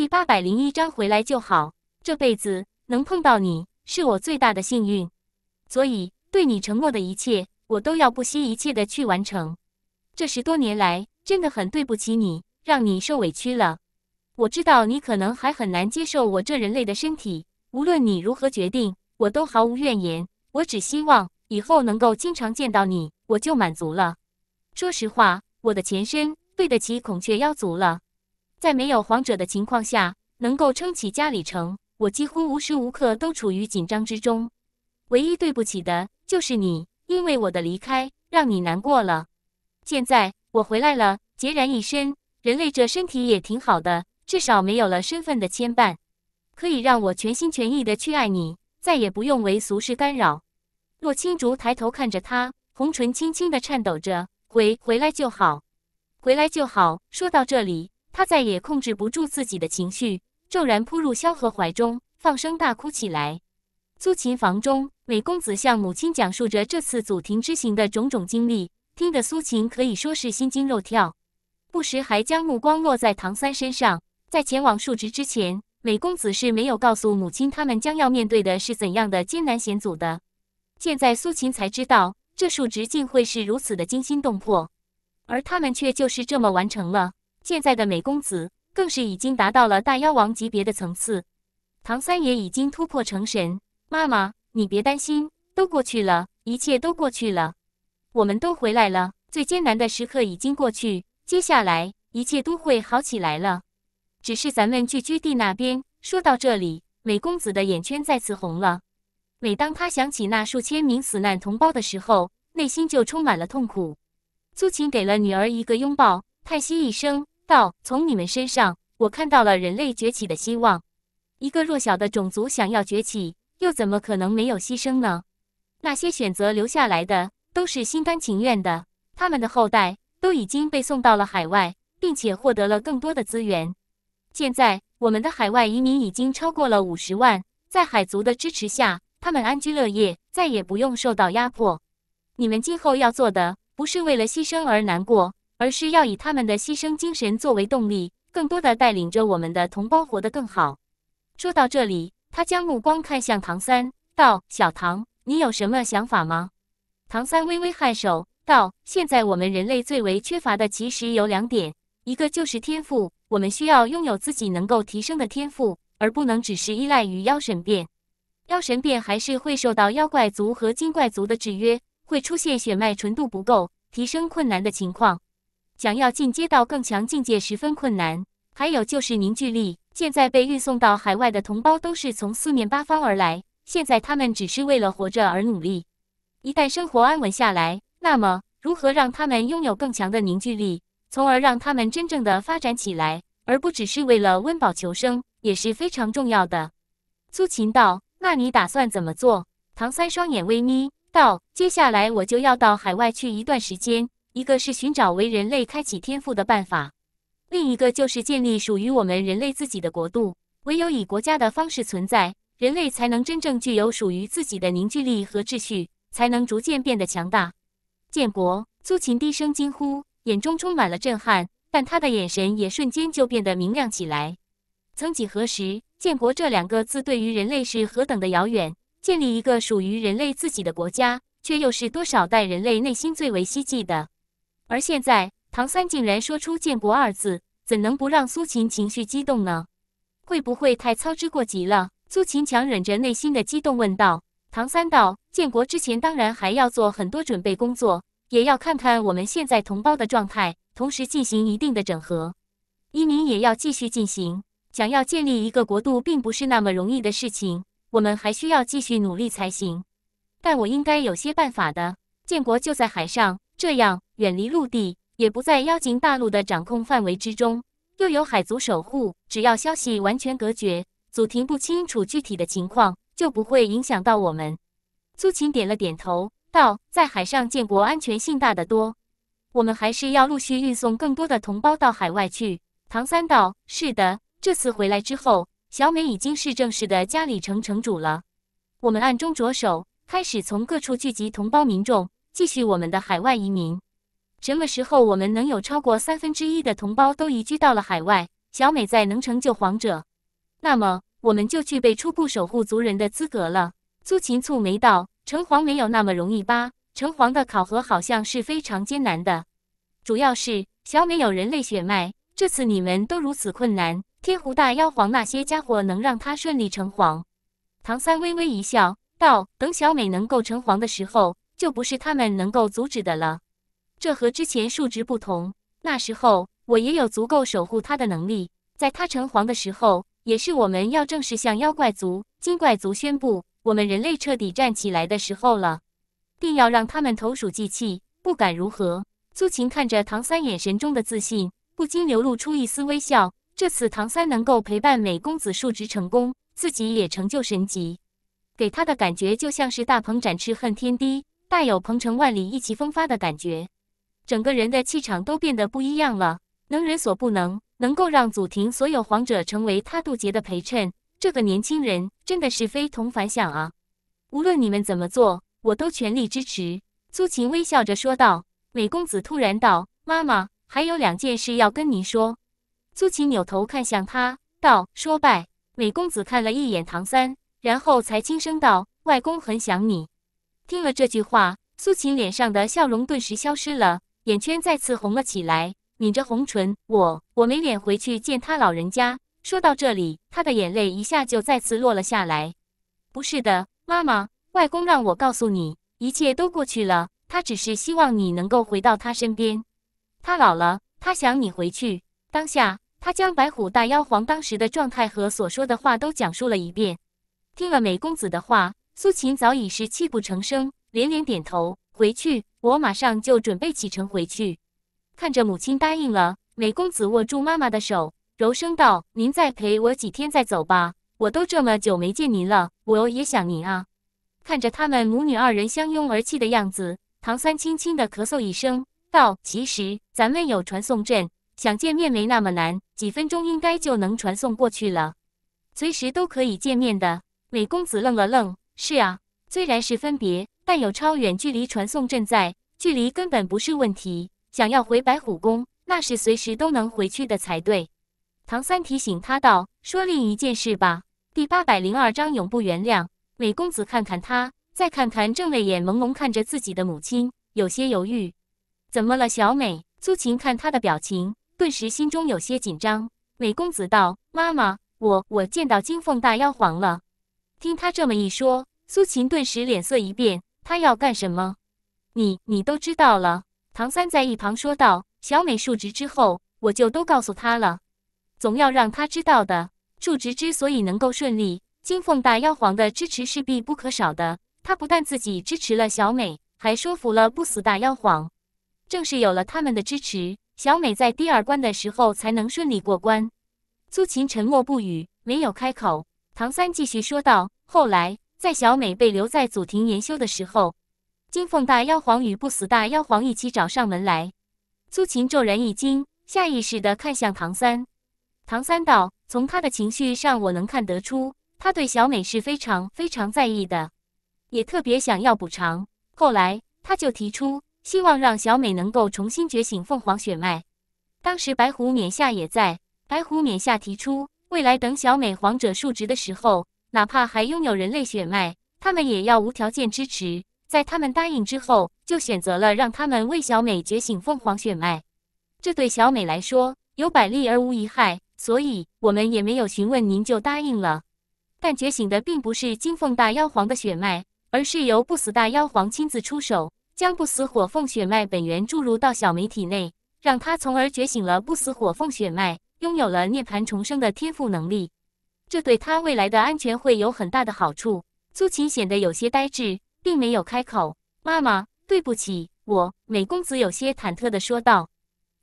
第八百零一章回来就好，这辈子能碰到你是我最大的幸运，所以对你承诺的一切，我都要不惜一切的去完成。这十多年来，真的很对不起你，让你受委屈了。我知道你可能还很难接受我这人类的身体，无论你如何决定，我都毫无怨言。我只希望以后能够经常见到你，我就满足了。说实话，我的前身对得起孔雀妖族了。在没有皇者的情况下，能够撑起嘉里城，我几乎无时无刻都处于紧张之中。唯一对不起的，就是你，因为我的离开让你难过了。现在我回来了，孑然一身，人类这身体也挺好的，至少没有了身份的牵绊，可以让我全心全意的去爱你，再也不用为俗世干扰。洛青竹抬头看着他，红唇轻轻的颤抖着：“回回来就好，回来就好。”说到这里。他再也控制不住自己的情绪，骤然扑入萧何怀中，放声大哭起来。苏秦房中，韦公子向母亲讲述着这次祖庭之行的种种经历，听得苏秦可以说是心惊肉跳，不时还将目光落在唐三身上。在前往述职之前，韦公子是没有告诉母亲他们将要面对的是怎样的艰难险阻的。现在苏秦才知道，这述职竟会是如此的惊心动魄，而他们却就是这么完成了。现在的美公子更是已经达到了大妖王级别的层次，唐三也已经突破成神。妈妈，你别担心，都过去了，一切都过去了，我们都回来了，最艰难的时刻已经过去，接下来一切都会好起来了。只是咱们聚居地那边……说到这里，美公子的眼圈再次红了。每当他想起那数千名死难同胞的时候，内心就充满了痛苦。苏秦给了女儿一个拥抱，叹息一声。从你们身上，我看到了人类崛起的希望。一个弱小的种族想要崛起，又怎么可能没有牺牲呢？那些选择留下来的，都是心甘情愿的。他们的后代都已经被送到了海外，并且获得了更多的资源。现在，我们的海外移民已经超过了五十万，在海族的支持下，他们安居乐业，再也不用受到压迫。你们今后要做的，不是为了牺牲而难过。而是要以他们的牺牲精神作为动力，更多的带领着我们的同胞活得更好。说到这里，他将目光看向唐三，道：“小唐，你有什么想法吗？”唐三微微颔首，道：“现在我们人类最为缺乏的其实有两点，一个就是天赋，我们需要拥有自己能够提升的天赋，而不能只是依赖于妖神变。妖神变还是会受到妖怪族和精怪族的制约，会出现血脉纯度不够、提升困难的情况。”想要进阶到更强境界十分困难，还有就是凝聚力。现在被运送到海外的同胞都是从四面八方而来，现在他们只是为了活着而努力。一旦生活安稳下来，那么如何让他们拥有更强的凝聚力，从而让他们真正的发展起来，而不只是为了温饱求生，也是非常重要的。苏秦道：“那你打算怎么做？”唐三双眼微眯道：“接下来我就要到海外去一段时间。”一个是寻找为人类开启天赋的办法，另一个就是建立属于我们人类自己的国度。唯有以国家的方式存在，人类才能真正具有属于自己的凝聚力和秩序，才能逐渐变得强大。建国，苏秦低声惊呼，眼中充满了震撼，但他的眼神也瞬间就变得明亮起来。曾几何时，建国这两个字对于人类是何等的遥远，建立一个属于人类自己的国家，却又是多少代人类内心最为希冀的。而现在，唐三竟然说出“建国”二字，怎能不让苏秦情绪激动呢？会不会太操之过急了？苏秦强忍着内心的激动问道。唐三道：“建国之前，当然还要做很多准备工作，也要看看我们现在同胞的状态，同时进行一定的整合。移民也要继续进行。想要建立一个国度，并不是那么容易的事情，我们还需要继续努力才行。但我应该有些办法的。建国就在海上。”这样远离陆地，也不在妖精大陆的掌控范围之中，又有海族守护，只要消息完全隔绝，祖庭不清楚具体的情况，就不会影响到我们。苏秦点了点头，道：“在海上建国，安全性大得多。我们还是要陆续运送更多的同胞到海外去。”唐三道：“是的，这次回来之后，小美已经是正式的嘉里城城主了。我们暗中着手，开始从各处聚集同胞民众。”继续我们的海外移民，什么时候我们能有超过三分之一的同胞都移居到了海外？小美在能成就皇者，那么我们就具备初步守护族人的资格了。苏秦蹙眉道：“成皇没有那么容易吧？成皇的考核好像是非常艰难的，主要是小美有人类血脉。这次你们都如此困难，天狐大妖皇那些家伙能让他顺利成皇？”唐三微微一笑，道：“等小美能够成皇的时候。”就不是他们能够阻止的了，这和之前数值不同。那时候我也有足够守护他的能力，在他成皇的时候，也是我们要正式向妖怪族、精怪族宣布我们人类彻底站起来的时候了，定要让他们投鼠忌器，不敢如何。苏秦看着唐三眼神中的自信，不禁流露出一丝微笑。这次唐三能够陪伴美公子述职成功，自己也成就神级，给他的感觉就像是大鹏展翅，恨天低。带有鹏程万里、意气风发的感觉，整个人的气场都变得不一样了，能人所不能，能够让祖庭所有皇者成为他渡劫的陪衬。这个年轻人真的是非同凡响啊！无论你们怎么做，我都全力支持。”苏秦微笑着说道。美公子突然道：“妈妈，还有两件事要跟您说。”苏秦扭头看向他，道：“说拜。”美公子看了一眼唐三，然后才轻声道：“外公很想你。”听了这句话，苏秦脸上的笑容顿时消失了，眼圈再次红了起来，抿着红唇：“我我没脸回去见他老人家。”说到这里，他的眼泪一下就再次落了下来。“不是的，妈妈，外公让我告诉你，一切都过去了。他只是希望你能够回到他身边。他老了，他想你回去。”当下，他将白虎大妖皇当时的状态和所说的话都讲述了一遍。听了美公子的话。苏秦早已是泣不成声，连连点头。回去，我马上就准备启程回去。看着母亲答应了，美公子握住妈妈的手，柔声道：“您再陪我几天再走吧，我都这么久没见您了，我也想您啊。”看着他们母女二人相拥而泣的样子，唐三轻轻的咳嗽一声，道：“其实咱们有传送阵，想见面没那么难，几分钟应该就能传送过去了，随时都可以见面的。”美公子愣了愣。是啊，虽然是分别，但有超远距离传送阵在，距离根本不是问题。想要回白虎宫，那是随时都能回去的才对。唐三提醒他道：“说另一件事吧。”第八百零二章永不原谅。美公子看看他，再看看正泪眼朦胧看着自己的母亲，有些犹豫。怎么了，小美？苏晴看他的表情，顿时心中有些紧张。美公子道：“妈妈，我我见到金凤大妖皇了。”听他这么一说。苏秦顿时脸色一变，他要干什么？你你都知道了？唐三在一旁说道：“小美述职之后，我就都告诉他了，总要让他知道的。述职之所以能够顺利，金凤大妖皇的支持是必不可少的。他不但自己支持了小美，还说服了不死大妖皇。正是有了他们的支持，小美在第二关的时候才能顺利过关。”苏秦沉默不语，没有开口。唐三继续说道：“后来。”在小美被留在祖庭研修的时候，金凤大妖皇与不死大妖皇一起找上门来。苏秦骤然一惊，下意识的看向唐三。唐三道：“从他的情绪上，我能看得出，他对小美是非常非常在意的，也特别想要补偿。后来，他就提出希望让小美能够重新觉醒凤凰血脉。当时，白虎冕下也在，白虎冕下提出，未来等小美皇者述职的时候。”哪怕还拥有人类血脉，他们也要无条件支持。在他们答应之后，就选择了让他们为小美觉醒凤凰血脉。这对小美来说有百利而无一害，所以我们也没有询问您就答应了。但觉醒的并不是金凤大妖皇的血脉，而是由不死大妖皇亲自出手，将不死火凤血脉本源注入到小美体内，让她从而觉醒了不死火凤血脉，拥有了涅槃重生的天赋能力。这对他未来的安全会有很大的好处。苏秦显得有些呆滞，并没有开口。妈妈，对不起，我。美公子有些忐忑的说道。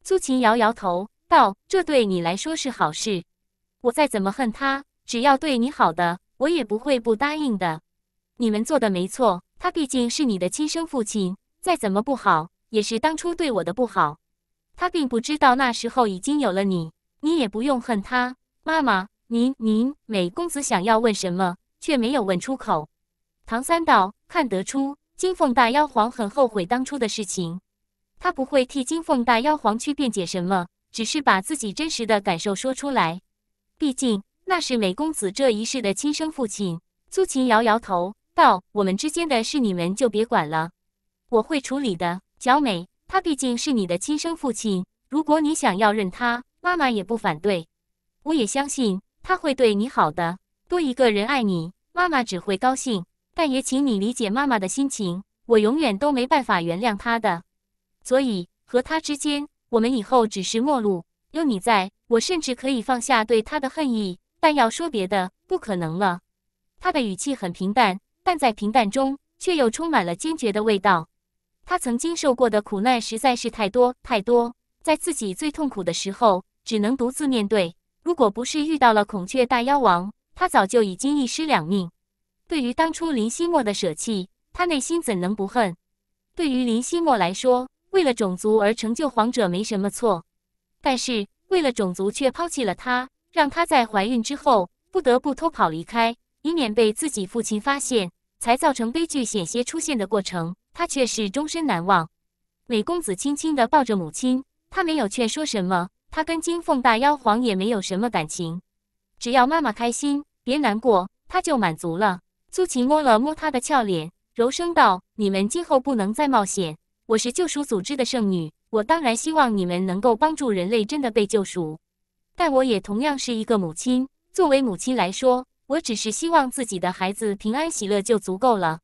苏秦摇摇头，道：“这对你来说是好事。我再怎么恨他，只要对你好的，我也不会不答应的。你们做的没错。他毕竟是你的亲生父亲，再怎么不好，也是当初对我的不好。他并不知道那时候已经有了你，你也不用恨他，妈妈。”您、您，美公子想要问什么，却没有问出口。唐三道看得出金凤大妖皇很后悔当初的事情，他不会替金凤大妖皇去辩解什么，只是把自己真实的感受说出来。毕竟那是美公子这一世的亲生父亲。苏秦摇摇头道：“我们之间的事，你们就别管了，我会处理的。小美，他毕竟是你的亲生父亲，如果你想要认他，妈妈也不反对。我也相信。”他会对你好的，多一个人爱你，妈妈只会高兴。但也请你理解妈妈的心情，我永远都没办法原谅她的，所以和她之间，我们以后只是陌路。有你在，我甚至可以放下对她的恨意，但要说别的，不可能了。他的语气很平淡，但在平淡中却又充满了坚决的味道。他曾经受过的苦难实在是太多太多，在自己最痛苦的时候，只能独自面对。如果不是遇到了孔雀大妖王，他早就已经一尸两命。对于当初林夕墨的舍弃，他内心怎能不恨？对于林夕墨来说，为了种族而成就皇者没什么错，但是为了种族却抛弃了他，让他在怀孕之后不得不偷跑离开，以免被自己父亲发现，才造成悲剧险些出现的过程，他却是终身难忘。美公子轻轻地抱着母亲，他没有劝说什么。他跟金凤大妖皇也没有什么感情，只要妈妈开心，别难过，他就满足了。苏琪摸了摸他的俏脸，柔声道：“你们今后不能再冒险。我是救赎组织的圣女，我当然希望你们能够帮助人类真的被救赎。但我也同样是一个母亲，作为母亲来说，我只是希望自己的孩子平安喜乐就足够了。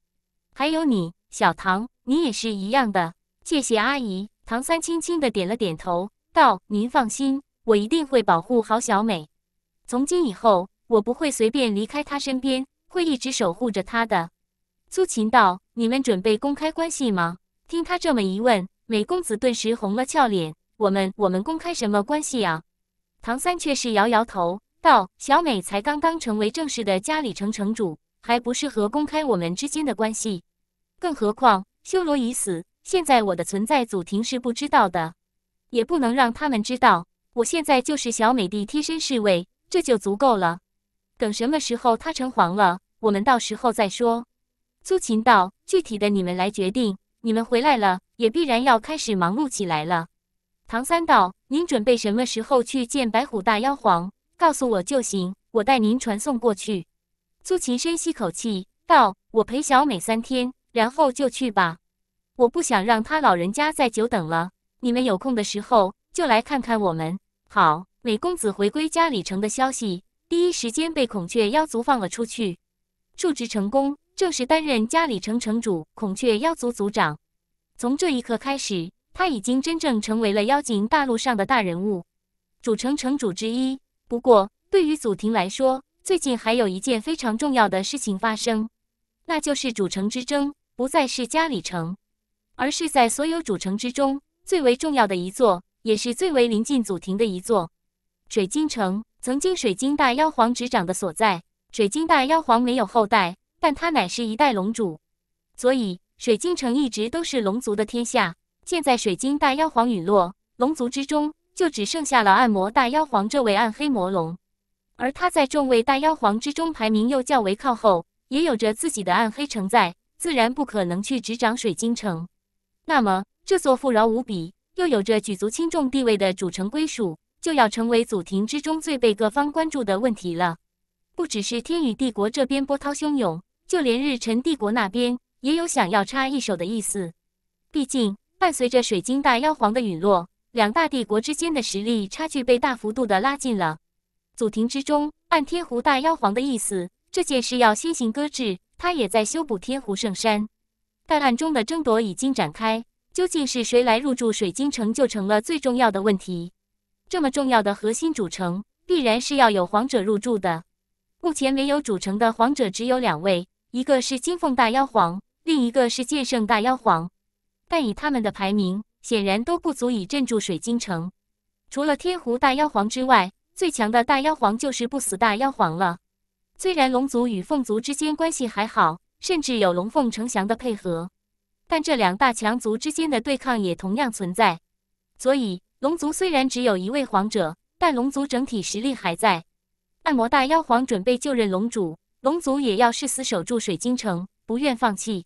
还有你，小唐，你也是一样的。谢谢阿姨。”唐三轻轻的点了点头。道：“您放心，我一定会保护好小美。从今以后，我不会随便离开她身边，会一直守护着她的。”苏秦道：“你们准备公开关系吗？”听他这么一问，美公子顿时红了俏脸：“我们，我们公开什么关系啊？”唐三却是摇摇头道：“小美才刚刚成为正式的家里城城主，还不适合公开我们之间的关系？更何况修罗已死，现在我的存在，祖庭是不知道的。”也不能让他们知道，我现在就是小美的贴身侍卫，这就足够了。等什么时候他成皇了，我们到时候再说。苏秦道：“具体的你们来决定。你们回来了，也必然要开始忙碌起来了。”唐三道：“您准备什么时候去见白虎大妖皇？告诉我就行，我带您传送过去。”苏秦深吸口气道：“我陪小美三天，然后就去吧。我不想让他老人家再久等了。”你们有空的时候就来看看我们。好，美公子回归嘉里城的消息第一时间被孔雀妖族放了出去，述职成功，正式担任嘉里城城主、孔雀妖族族长。从这一刻开始，他已经真正成为了妖精大陆上的大人物，主城城主之一。不过，对于祖庭来说，最近还有一件非常重要的事情发生，那就是主城之争不再是嘉里城，而是在所有主城之中。最为重要的一座，也是最为临近祖庭的一座，水晶城，曾经水晶大妖皇执掌的所在。水晶大妖皇没有后代，但他乃是一代龙主，所以水晶城一直都是龙族的天下。现在水晶大妖皇陨落，龙族之中就只剩下了暗魔大妖皇这位暗黑魔龙，而他在众位大妖皇之中排名又较为靠后，也有着自己的暗黑城在，自然不可能去执掌水晶城。那么。这座富饶无比又有着举足轻重地位的主城归属，就要成为祖庭之中最被各方关注的问题了。不只是天与帝国这边波涛汹涌，就连日辰帝国那边也有想要插一手的意思。毕竟，伴随着水晶大妖皇的陨落，两大帝国之间的实力差距被大幅度的拉近了。祖庭之中，按天狐大妖皇的意思，这件事要先行搁置。他也在修补天狐圣山，但暗中的争夺已经展开。究竟是谁来入驻水晶城，就成了最重要的问题。这么重要的核心主城，必然是要有皇者入驻的。目前没有主城的皇者只有两位，一个是金凤大妖皇，另一个是剑圣大妖皇。但以他们的排名，显然都不足以镇住水晶城。除了天狐大妖皇之外，最强的大妖皇就是不死大妖皇了。虽然龙族与凤族之间关系还好，甚至有龙凤呈祥的配合。但这两大强族之间的对抗也同样存在，所以龙族虽然只有一位皇者，但龙族整体实力还在。暗魔大妖皇准备就任龙主，龙族也要誓死守住水晶城，不愿放弃。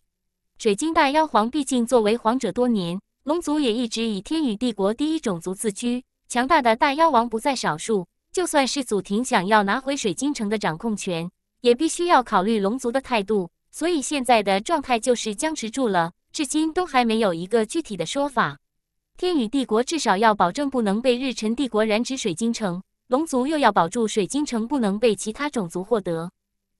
水晶大妖皇毕竟作为皇者多年，龙族也一直以天与帝国第一种族自居，强大的大妖王不在少数。就算是祖庭想要拿回水晶城的掌控权，也必须要考虑龙族的态度。所以现在的状态就是僵持住了。至今都还没有一个具体的说法。天宇帝国至少要保证不能被日辰帝国染指水晶城，龙族又要保住水晶城不能被其他种族获得。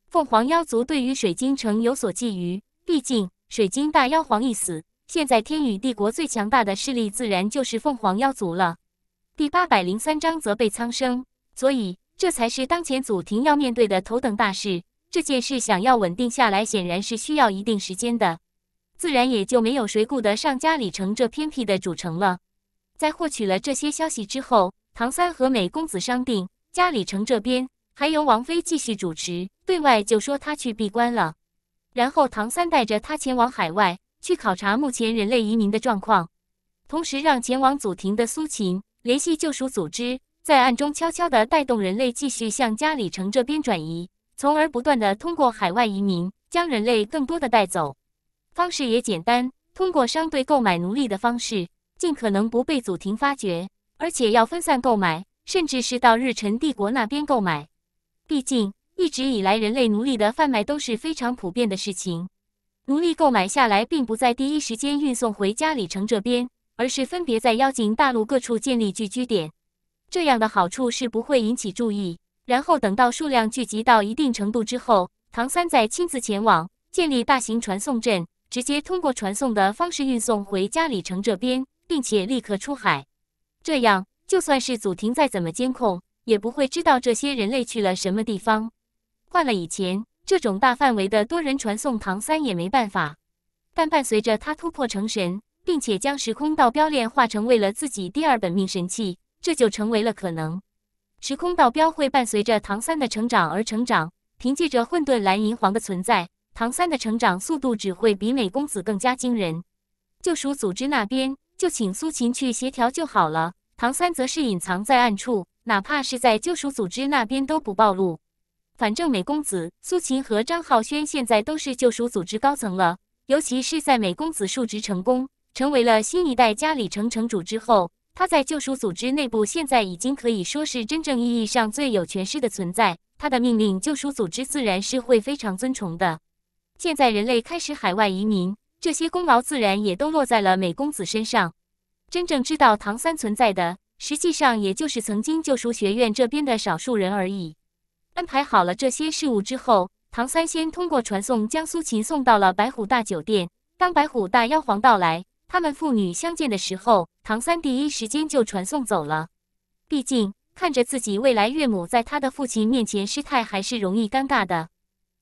凤凰妖族对于水晶城有所觊觎，毕竟水晶大妖皇一死，现在天宇帝国最强大的势力自然就是凤凰妖族了。第八百零三章责备苍生，所以这才是当前祖庭要面对的头等大事。这件事想要稳定下来，显然是需要一定时间的。自然也就没有谁顾得上嘉里城这偏僻的主城了。在获取了这些消息之后，唐三和美公子商定，嘉里城这边还由王妃继续主持，对外就说他去闭关了。然后唐三带着他前往海外，去考察目前人类移民的状况，同时让前往祖庭的苏秦联系救赎组织，在暗中悄悄的带动人类继续向嘉里城这边转移，从而不断的通过海外移民将人类更多的带走。方式也简单，通过商队购买奴隶的方式，尽可能不被祖庭发觉，而且要分散购买，甚至是到日辰帝国那边购买。毕竟一直以来，人类奴隶的贩卖都是非常普遍的事情。奴隶购买下来，并不在第一时间运送回家里城这边，而是分别在妖精大陆各处建立聚居点。这样的好处是不会引起注意，然后等到数量聚集到一定程度之后，唐三再亲自前往建立大型传送阵。直接通过传送的方式运送回嘉里城这边，并且立刻出海，这样就算是祖庭再怎么监控，也不会知道这些人类去了什么地方。换了以前，这种大范围的多人传送，唐三也没办法。但伴随着他突破成神，并且将时空道标炼化成为了自己第二本命神器，这就成为了可能。时空道标会伴随着唐三的成长而成长，凭借着混沌蓝银皇的存在。唐三的成长速度只会比美公子更加惊人。救赎组织那边就请苏秦去协调就好了。唐三则是隐藏在暗处，哪怕是在救赎组织那边都不暴露。反正美公子、苏秦和张浩轩现在都是救赎组织高层了，尤其是在美公子述职成功，成为了新一代家里城城主之后，他在救赎组织内部现在已经可以说是真正意义上最有权势的存在。他的命令，救赎组织自然是会非常尊崇的。现在人类开始海外移民，这些功劳自然也都落在了美公子身上。真正知道唐三存在的，实际上也就是曾经救赎学院这边的少数人而已。安排好了这些事物之后，唐三先通过传送将苏秦送到了白虎大酒店。当白虎大妖皇到来，他们父女相见的时候，唐三第一时间就传送走了。毕竟看着自己未来岳母在他的父亲面前失态，还是容易尴尬的。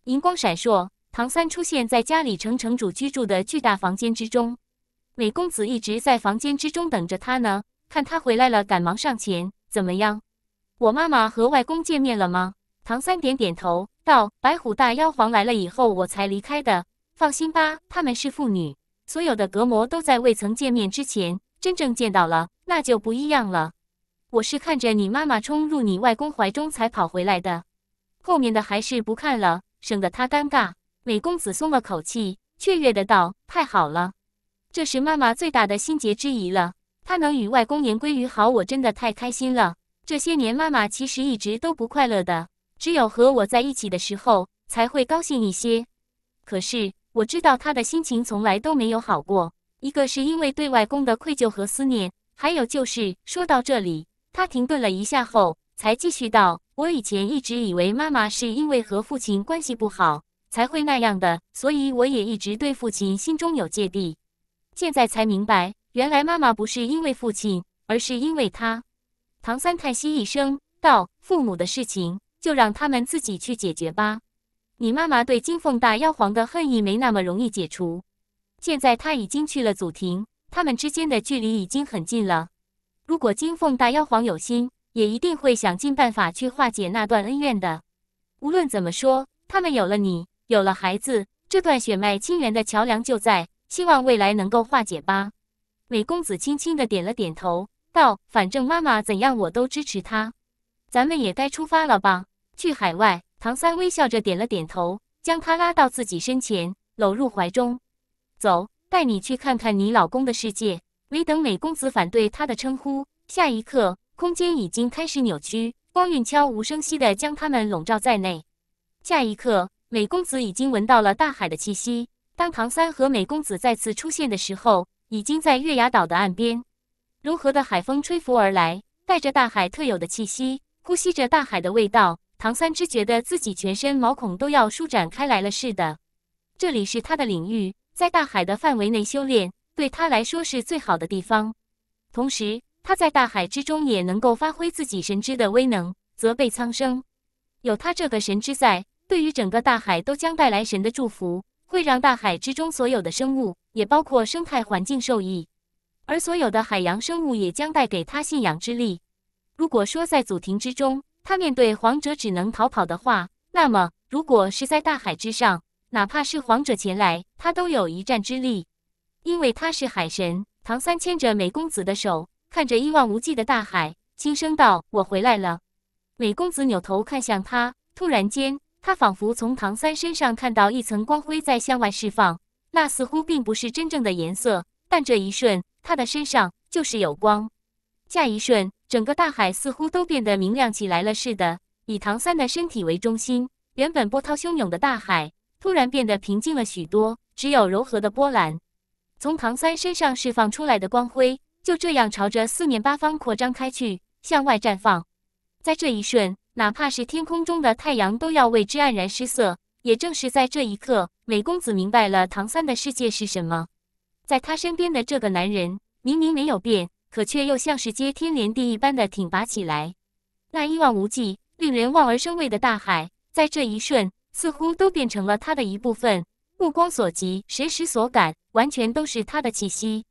银光闪烁。唐三出现在家里城城主居住的巨大房间之中，美公子一直在房间之中等着他呢。看他回来了，赶忙上前。怎么样？我妈妈和外公见面了吗？唐三点点头，道：“白虎大妖皇来了以后，我才离开的。放心吧，他们是父女。所有的隔膜都在未曾见面之前真正见到了，那就不一样了。我是看着你妈妈冲入你外公怀中才跑回来的，后面的还是不看了，省得他尴尬。”美公子松了口气，雀跃的道：“太好了，这是妈妈最大的心结之一了。她能与外公言归于好，我真的太开心了。这些年，妈妈其实一直都不快乐的，只有和我在一起的时候才会高兴一些。可是我知道她的心情从来都没有好过，一个是因为对外公的愧疚和思念，还有就是……说到这里，他停顿了一下后，才继续道：我以前一直以为妈妈是因为和父亲关系不好。”才会那样的，所以我也一直对父亲心中有芥蒂。现在才明白，原来妈妈不是因为父亲，而是因为他。唐三叹息一声道：“父母的事情，就让他们自己去解决吧。你妈妈对金凤大妖皇的恨意没那么容易解除。现在他已经去了祖庭，他们之间的距离已经很近了。如果金凤大妖皇有心，也一定会想尽办法去化解那段恩怨的。无论怎么说，他们有了你。”有了孩子，这段血脉亲缘的桥梁就在，希望未来能够化解吧。美公子轻轻的点了点头，道：“反正妈妈怎样，我都支持她。咱们也该出发了吧？去海外。”唐三微笑着点了点头，将他拉到自己身前，搂入怀中：“走，带你去看看你老公的世界。”没等美公子反对他的称呼，下一刻，空间已经开始扭曲，光晕悄无声息的将他们笼罩在内。下一刻。美公子已经闻到了大海的气息。当唐三和美公子再次出现的时候，已经在月牙岛的岸边。柔和的海风吹拂而来，带着大海特有的气息，呼吸着大海的味道，唐三只觉得自己全身毛孔都要舒展开来了似的。这里是他的领域，在大海的范围内修炼，对他来说是最好的地方。同时，他在大海之中也能够发挥自己神之的威能，责备苍生。有他这个神之在。对于整个大海都将带来神的祝福，会让大海之中所有的生物，也包括生态环境受益。而所有的海洋生物也将带给他信仰之力。如果说在祖庭之中，他面对皇者只能逃跑的话，那么如果是在大海之上，哪怕是皇者前来，他都有一战之力，因为他是海神。唐三牵着美公子的手，看着一望无际的大海，轻声道：“我回来了。”美公子扭头看向他，突然间。他仿佛从唐三身上看到一层光辉在向外释放，那似乎并不是真正的颜色，但这一瞬他的身上就是有光。下一瞬，整个大海似乎都变得明亮起来了似的，以唐三的身体为中心，原本波涛汹涌的大海突然变得平静了许多，只有柔和的波澜。从唐三身上释放出来的光辉就这样朝着四面八方扩张开去，向外绽放。在这一瞬。哪怕是天空中的太阳都要为之黯然失色。也正是在这一刻，美公子明白了唐三的世界是什么。在他身边的这个男人明明没有变，可却又像是接天连地一般的挺拔起来。那一望无际、令人望而生畏的大海，在这一瞬似乎都变成了他的一部分。目光所及，时时所感，完全都是他的气息。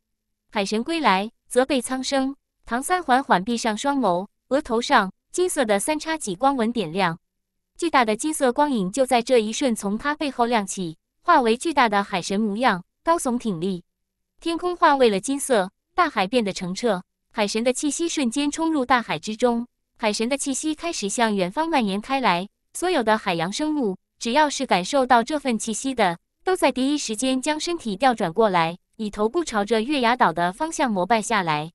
海神归来，责备苍生。唐三缓缓闭上双眸，额头上。金色的三叉戟光纹点亮，巨大的金色光影就在这一瞬从他背后亮起，化为巨大的海神模样，高耸挺立。天空化为了金色，大海变得澄澈。海神的气息瞬间冲入大海之中，海神的气息开始向远方蔓延开来。所有的海洋生物，只要是感受到这份气息的，都在第一时间将身体调转过来，以头部朝着月牙岛的方向膜拜下来。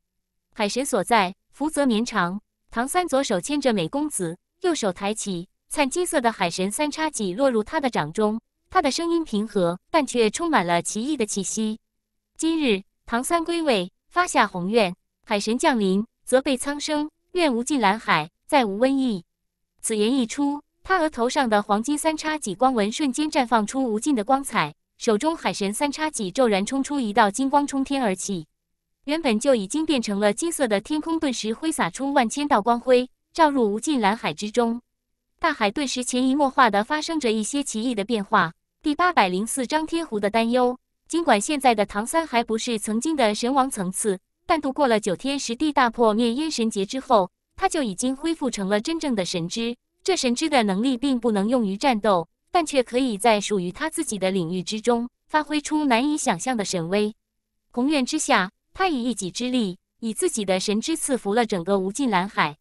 海神所在，福泽绵长。唐三左手牵着美公子，右手抬起，灿金色的海神三叉戟落入他的掌中。他的声音平和，但却充满了奇异的气息。今日唐三归位，发下宏愿，海神降临，泽被苍生，愿无尽蓝海再无瘟疫。此言一出，他额头上的黄金三叉戟光纹瞬间绽放出无尽的光彩，手中海神三叉戟骤然冲出一道金光，冲天而起。原本就已经变成了金色的天空，顿时挥洒出万千道光辉，照入无尽蓝海之中。大海顿时潜移默化的发生着一些奇异的变化。第八百零四章天湖的担忧。尽管现在的唐三还不是曾经的神王层次，但度过了九天十地大破灭烟神劫之后，他就已经恢复成了真正的神之。这神之的能力并不能用于战斗，但却可以在属于他自己的领域之中，发挥出难以想象的神威。宏愿之下。他以一己之力，以自己的神之赐福了整个无尽蓝海。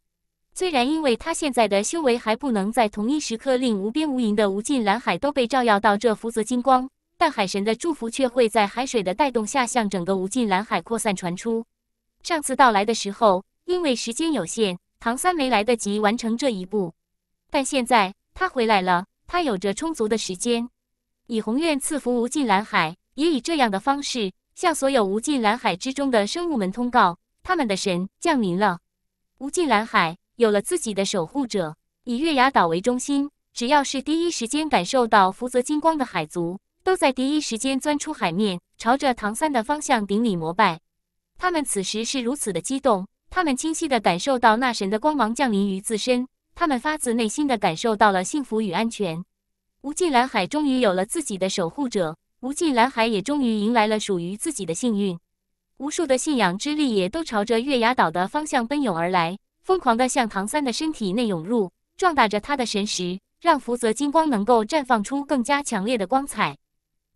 虽然因为他现在的修为还不能在同一时刻令无边无垠的无尽蓝海都被照耀到这福泽金光，但海神的祝福却会在海水的带动下向整个无尽蓝海扩散传出。上次到来的时候，因为时间有限，唐三没来得及完成这一步。但现在他回来了，他有着充足的时间，以宏愿赐福无尽蓝海，也以这样的方式。向所有无尽蓝海之中的生物们通告，他们的神降临了，无尽蓝海有了自己的守护者。以月牙岛为中心，只要是第一时间感受到福泽金光的海族，都在第一时间钻出海面，朝着唐三的方向顶礼膜拜。他们此时是如此的激动，他们清晰地感受到那神的光芒降临于自身，他们发自内心地感受到了幸福与安全。无尽蓝海终于有了自己的守护者。无尽蓝海也终于迎来了属于自己的幸运，无数的信仰之力也都朝着月牙岛的方向奔涌而来，疯狂的向唐三的身体内涌入，壮大着他的神识，让福泽金光能够绽放出更加强烈的光彩。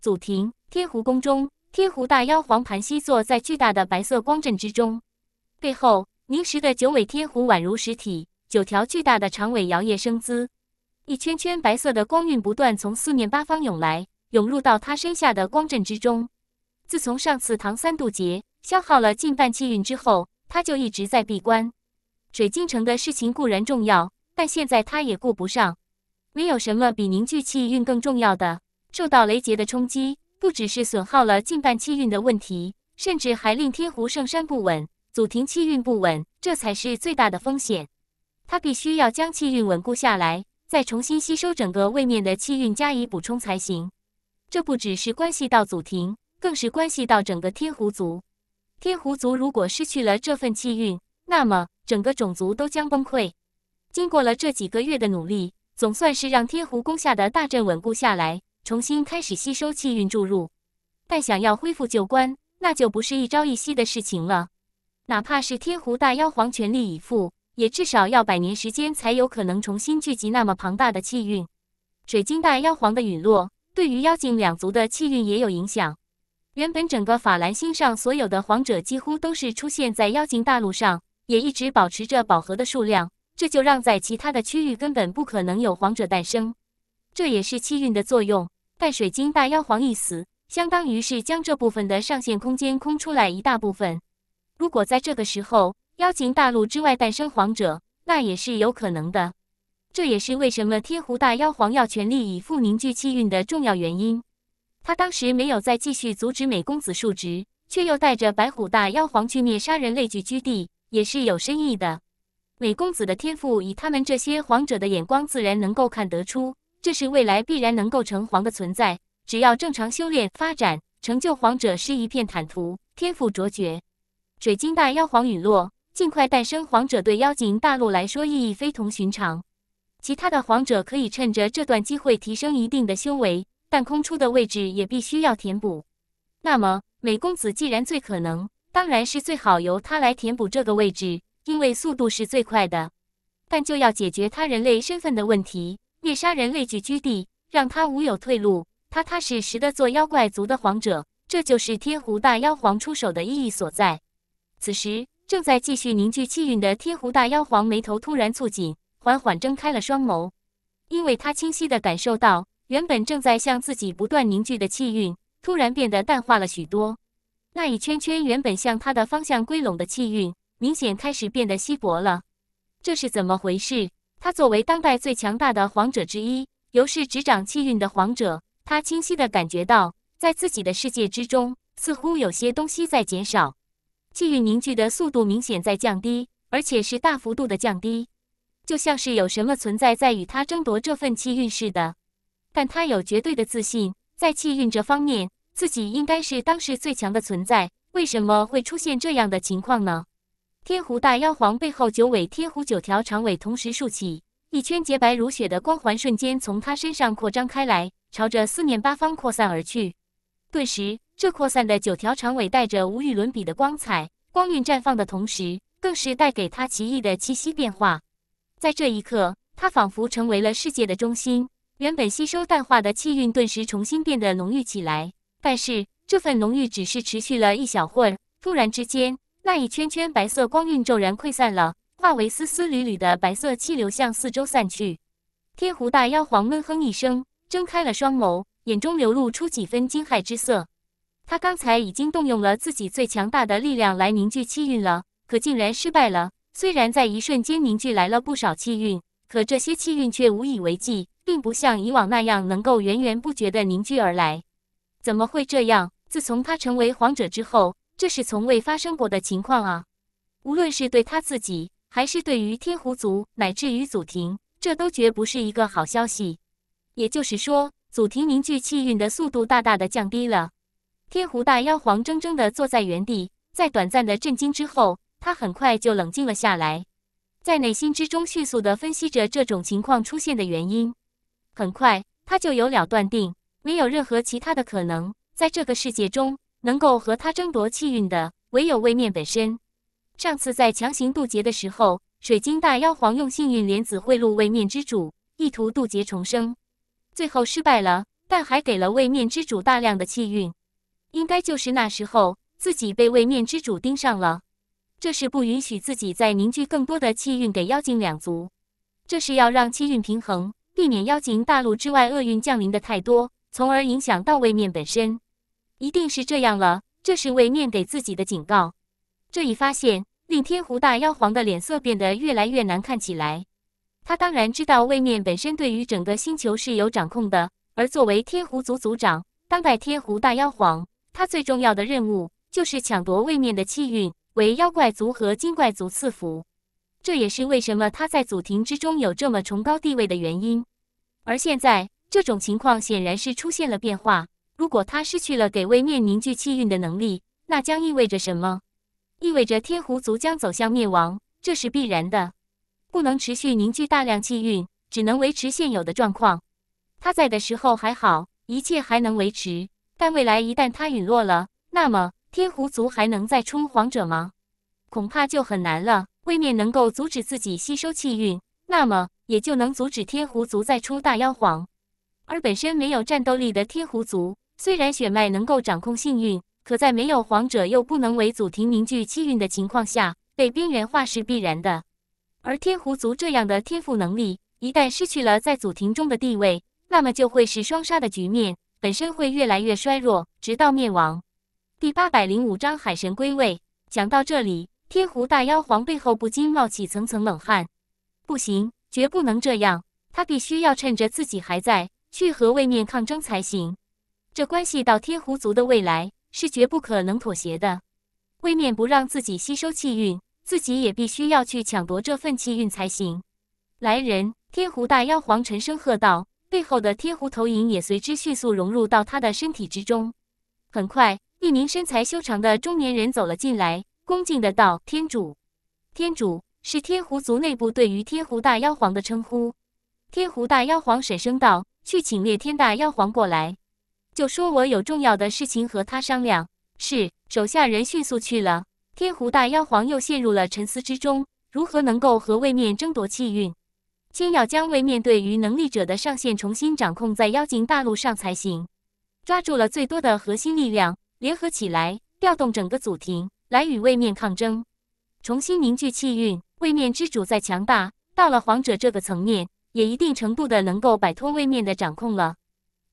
祖庭天狐宫中，天狐大妖皇盘膝坐在巨大的白色光阵之中，背后凝实的九尾天狐宛如实体，九条巨大的长尾摇曳生姿，一圈圈白色的光晕不断从四面八方涌来。涌入到他身下的光阵之中。自从上次唐三渡劫消耗了近半气运之后，他就一直在闭关。水晶城的事情固然重要，但现在他也顾不上。没有什么比凝聚气运更重要的。受到雷劫的冲击，不只是损耗了近半气运的问题，甚至还令天湖圣山不稳，祖庭气运不稳，这才是最大的风险。他必须要将气运稳固下来，再重新吸收整个位面的气运加以补充才行。这不只是关系到祖庭，更是关系到整个天狐族。天狐族如果失去了这份气运，那么整个种族都将崩溃。经过了这几个月的努力，总算是让天狐攻下的大阵稳固下来，重新开始吸收气运注入。但想要恢复旧观，那就不是一朝一夕的事情了。哪怕是天狐大妖皇全力以赴，也至少要百年时间才有可能重新聚集那么庞大的气运。水晶大妖皇的陨落。对于妖精两族的气运也有影响。原本整个法兰星上所有的皇者几乎都是出现在妖精大陆上，也一直保持着饱和的数量，这就让在其他的区域根本不可能有皇者诞生。这也是气运的作用。但水晶大妖皇一死，相当于是将这部分的上限空间空出来一大部分。如果在这个时候妖精大陆之外诞生皇者，那也是有可能的。这也是为什么天狐大妖皇要全力以赴凝聚气运的重要原因。他当时没有再继续阻止美公子述职，却又带着白虎大妖皇去灭杀人类聚居地，也是有深意的。美公子的天赋，以他们这些皇者的眼光，自然能够看得出，这是未来必然能够成皇的存在。只要正常修炼发展，成就皇者是一片坦途。天赋卓绝，水晶大妖皇陨落，尽快诞生皇者，对妖精大陆来说意义非同寻常。其他的皇者可以趁着这段机会提升一定的修为，但空出的位置也必须要填补。那么，美公子既然最可能，当然是最好由他来填补这个位置，因为速度是最快的。但就要解决他人类身份的问题，灭杀人类聚居地，让他无有退路，踏踏实实的做妖怪族的皇者，这就是天狐大妖皇出手的意义所在。此时，正在继续凝聚气运的天狐大妖皇眉头突然蹙紧。缓缓睁开了双眸，因为他清晰地感受到，原本正在向自己不断凝聚的气运，突然变得淡化了许多。那一圈圈原本向他的方向归拢的气运，明显开始变得稀薄了。这是怎么回事？他作为当代最强大的皇者之一，尤是执掌气运的皇者，他清晰地感觉到，在自己的世界之中，似乎有些东西在减少，气运凝聚的速度明显在降低，而且是大幅度的降低。就像是有什么存在在与他争夺这份气运似的，但他有绝对的自信，在气运这方面，自己应该是当时最强的存在。为什么会出现这样的情况呢？天狐大妖皇背后九尾天狐九条长尾同时竖起，一圈洁白如雪的光环瞬间从他身上扩张开来，朝着四面八方扩散而去。顿时，这扩散的九条长尾带着无与伦比的光彩，光晕绽放的同时，更是带给他奇异的气息变化。在这一刻，他仿佛成为了世界的中心。原本吸收淡化的气运，顿时重新变得浓郁起来。但是，这份浓郁只是持续了一小会儿。突然之间，那一圈圈白色光晕骤然溃散了，化为丝丝缕缕的白色气流向四周散去。天狐大妖皇闷哼一声，睁开了双眸，眼中流露出几分惊骇之色。他刚才已经动用了自己最强大的力量来凝聚气运了，可竟然失败了。虽然在一瞬间凝聚来了不少气运，可这些气运却无以为继，并不像以往那样能够源源不绝地凝聚而来。怎么会这样？自从他成为皇者之后，这是从未发生过的情况啊！无论是对他自己，还是对于天狐族，乃至于祖庭，这都绝不是一个好消息。也就是说，祖庭凝聚气运的速度大大的降低了。天狐大妖皇怔怔地坐在原地，在短暂的震惊之后。他很快就冷静了下来，在内心之中迅速的分析着这种情况出现的原因。很快，他就有了断定，没有任何其他的可能，在这个世界中，能够和他争夺气运的，唯有位面本身。上次在强行渡劫的时候，水晶大妖皇用幸运莲子贿赂位面之主，意图渡劫重生，最后失败了，但还给了位面之主大量的气运。应该就是那时候，自己被位面之主盯上了。这是不允许自己再凝聚更多的气运给妖精两族，这是要让气运平衡，避免妖精大陆之外厄运降临的太多，从而影响到位面本身。一定是这样了，这是位面给自己的警告。这一发现令天狐大妖皇的脸色变得越来越难看起来。他当然知道位面本身对于整个星球是有掌控的，而作为天狐族族长，当代天狐大妖皇，他最重要的任务就是抢夺位面的气运。为妖怪族和精怪族赐福，这也是为什么他在祖庭之中有这么崇高地位的原因。而现在这种情况显然是出现了变化。如果他失去了给位面凝聚气运的能力，那将意味着什么？意味着天狐族将走向灭亡，这是必然的。不能持续凝聚大量气运，只能维持现有的状况。他在的时候还好，一切还能维持，但未来一旦他陨落了，那么……天狐族还能再出皇者吗？恐怕就很难了。未免能够阻止自己吸收气运，那么也就能阻止天狐族再出大妖皇。而本身没有战斗力的天狐族，虽然血脉能够掌控幸运，可在没有皇者又不能为祖庭凝聚气运的情况下，被边缘化是必然的。而天狐族这样的天赋能力，一旦失去了在祖庭中的地位，那么就会是双杀的局面，本身会越来越衰弱，直到灭亡。第八百零五章海神归位。讲到这里，天狐大妖皇背后不禁冒起层层冷汗。不行，绝不能这样！他必须要趁着自己还在，去和位面抗争才行。这关系到天狐族的未来，是绝不可能妥协的。位面不让自己吸收气运，自己也必须要去抢夺这份气运才行。来人！天狐大妖皇沉声喝道，背后的天狐投影也随之迅速融入到他的身体之中。很快。一名身材修长的中年人走了进来，恭敬的道：“天主，天主是天狐族内部对于天狐大妖皇的称呼。”天狐大妖皇沈声道：“去请烈天大妖皇过来，就说我有重要的事情和他商量。”是，手下人迅速去了。天狐大妖皇又陷入了沉思之中：如何能够和位面争夺气运？先要将位面对于能力者的上限重新掌控在妖精大陆上才行，抓住了最多的核心力量。联合起来，调动整个祖庭来与位面抗争，重新凝聚气运。位面之主再强大，到了皇者这个层面，也一定程度的能够摆脱位面的掌控了。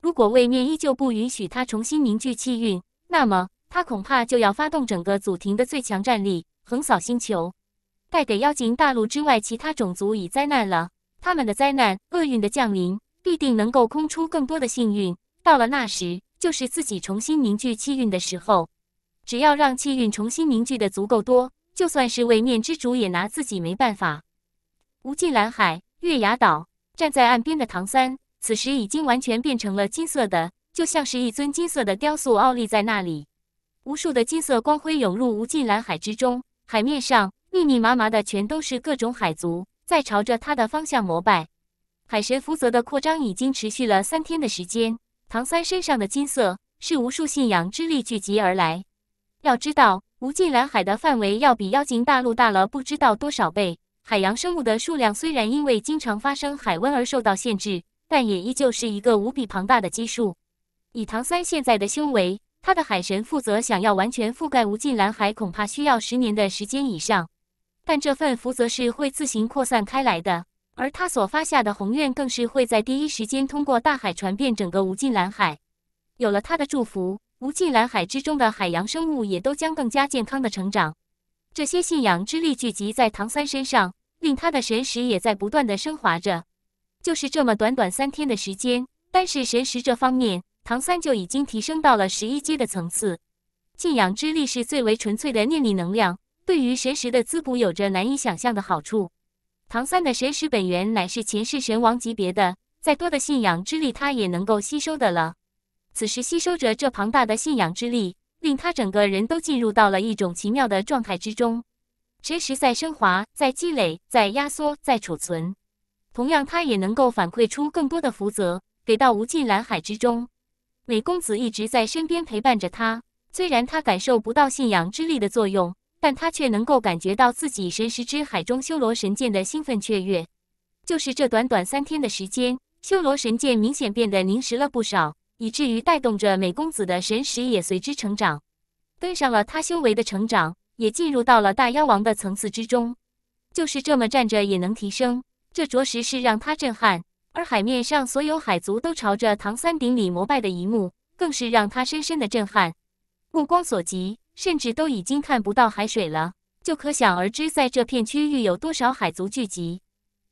如果位面依旧不允许他重新凝聚气运，那么他恐怕就要发动整个祖庭的最强战力，横扫星球，带给妖精大陆之外其他种族以灾难了。他们的灾难、厄运的降临，必定能够空出更多的幸运。到了那时，就是自己重新凝聚气运的时候，只要让气运重新凝聚的足够多，就算是位面之主也拿自己没办法。无尽蓝海，月牙岛，站在岸边的唐三，此时已经完全变成了金色的，就像是一尊金色的雕塑傲立在那里。无数的金色光辉涌入无尽蓝海之中，海面上密密麻麻的全都是各种海族，在朝着他的方向膜拜。海神福泽的扩张已经持续了三天的时间。唐三身上的金色是无数信仰之力聚集而来。要知道，无尽蓝海的范围要比妖精大陆大了不知道多少倍，海洋生物的数量虽然因为经常发生海温而受到限制，但也依旧是一个无比庞大的基数。以唐三现在的修为，他的海神负责想要完全覆盖无尽蓝海，恐怕需要十年的时间以上。但这份福泽是会自行扩散开来的。而他所发下的宏愿，更是会在第一时间通过大海传遍整个无尽蓝海。有了他的祝福，无尽蓝海之中的海洋生物也都将更加健康的成长。这些信仰之力聚集在唐三身上，令他的神识也在不断的升华着。就是这么短短三天的时间，单是神识这方面，唐三就已经提升到了十一阶的层次。信仰之力是最为纯粹的念力能量，对于神识的滋补有着难以想象的好处。唐三的神识本源乃是前世神王级别的，再多的信仰之力他也能够吸收的了。此时吸收着这庞大的信仰之力，令他整个人都进入到了一种奇妙的状态之中。神识在升华，在积累，在压缩，在储存。同样，他也能够反馈出更多的福泽给到无尽蓝海之中。美公子一直在身边陪伴着他，虽然他感受不到信仰之力的作用。但他却能够感觉到自己神识之海中修罗神剑的兴奋雀跃。就是这短短三天的时间，修罗神剑明显变得凝实了不少，以至于带动着美公子的神识也随之成长，跟上了他修为的成长，也进入到了大妖王的层次之中。就是这么站着也能提升，这着实是让他震撼。而海面上所有海族都朝着唐三顶礼膜拜的一幕，更是让他深深的震撼。目光所及。甚至都已经看不到海水了，就可想而知，在这片区域有多少海族聚集。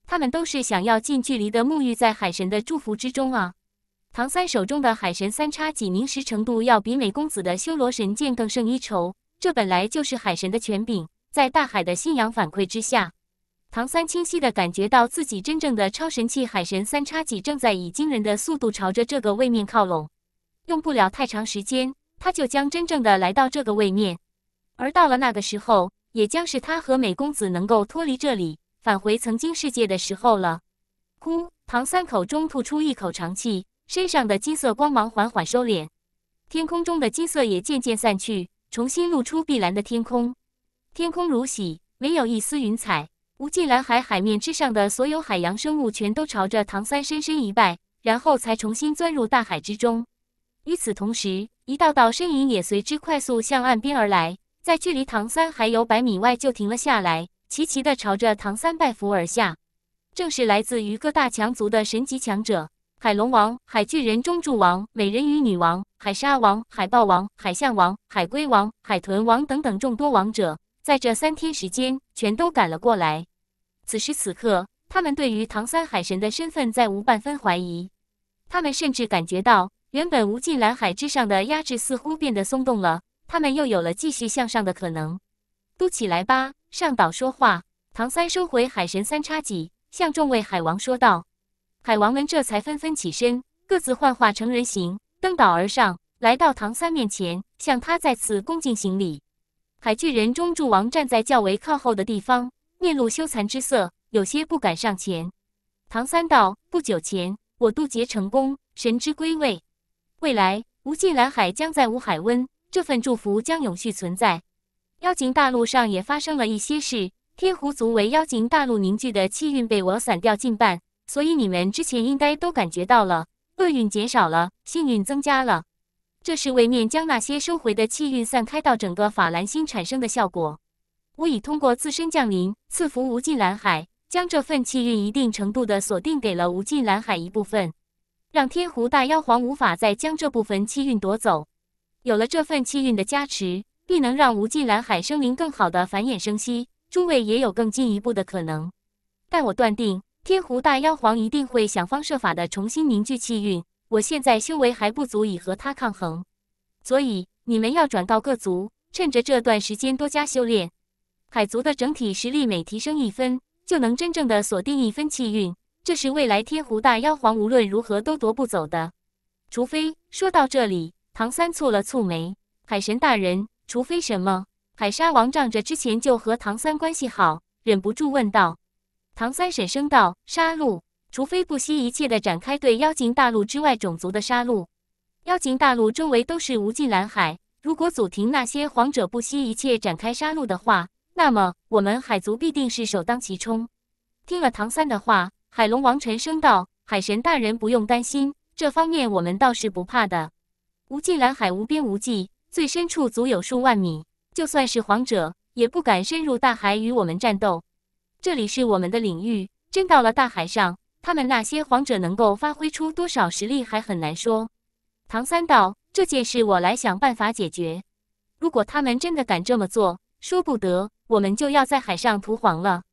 他们都是想要近距离的沐浴在海神的祝福之中啊！唐三手中的海神三叉戟凝实程度要比美公子的修罗神剑更胜一筹，这本来就是海神的权柄，在大海的信仰反馈之下，唐三清晰的感觉到自己真正的超神器海神三叉戟正在以惊人的速度朝着这个位面靠拢，用不了太长时间。他就将真正的来到这个位面，而到了那个时候，也将是他和美公子能够脱离这里，返回曾经世界的时候了。呼，唐三口中吐出一口长气，身上的金色光芒缓缓收敛，天空中的金色也渐渐散去，重新露出碧蓝的天空。天空如洗，没有一丝云彩。无尽蓝海海面之上的所有海洋生物全都朝着唐三深深一拜，然后才重新钻入大海之中。与此同时，一道道身影也随之快速向岸边而来，在距离唐三还有百米外就停了下来，齐齐的朝着唐三拜伏而下。正是来自于各大强族的神级强者，海龙王、海巨人、中柱王、美人鱼女王、海鲨王、海豹王、海象王、海龟王、海豚王等等众多王者，在这三天时间全都赶了过来。此时此刻，他们对于唐三海神的身份再无半分怀疑，他们甚至感觉到。原本无尽蓝海之上的压制似乎变得松动了，他们又有了继续向上的可能。都起来吧！上岛说话。唐三收回海神三叉戟，向众位海王说道：“海王们，这才纷纷起身，各自幻化成人形，登岛而上，来到唐三面前，向他再次恭敬行礼。”海巨人中柱王站在较为靠后的地方，面露羞惭之色，有些不敢上前。唐三道：“不久前，我渡劫成功，神之归位。”未来，无尽蓝海将在无海温。这份祝福将永续存在。妖精大陆上也发生了一些事。天狐族为妖精大陆凝聚的气运被我散掉近半，所以你们之前应该都感觉到了，厄运减少了，幸运增加了。这是位面将那些收回的气运散开到整个法兰星产生的效果。我已通过自身降临，赐福无尽蓝海，将这份气运一定程度的锁定给了无尽蓝海一部分。让天狐大妖皇无法再将这部分气运夺走，有了这份气运的加持，必能让无尽蓝海生灵更好的繁衍生息，诸位也有更进一步的可能。但我断定，天狐大妖皇一定会想方设法的重新凝聚气运。我现在修为还不足以和他抗衡，所以你们要转告各族，趁着这段时间多加修炼。海族的整体实力每提升一分，就能真正的锁定一分气运。这是未来天狐大妖皇无论如何都夺不走的，除非说到这里，唐三蹙了蹙眉。海神大人，除非什么？海沙王仗着之前就和唐三关系好，忍不住问道。唐三沈声道：“杀戮，除非不惜一切的展开对妖精大陆之外种族的杀戮。妖精大陆周围都是无尽蓝海，如果祖庭那些皇者不惜一切展开杀戮的话，那么我们海族必定是首当其冲。”听了唐三的话。海龙王沉声道：“海神大人不用担心，这方面我们倒是不怕的。无尽蓝海无边无际，最深处足有数万米，就算是皇者也不敢深入大海与我们战斗。这里是我们的领域，真到了大海上，他们那些皇者能够发挥出多少实力还很难说。”唐三道：“这件事我来想办法解决。如果他们真的敢这么做，说不得我们就要在海上屠皇了。”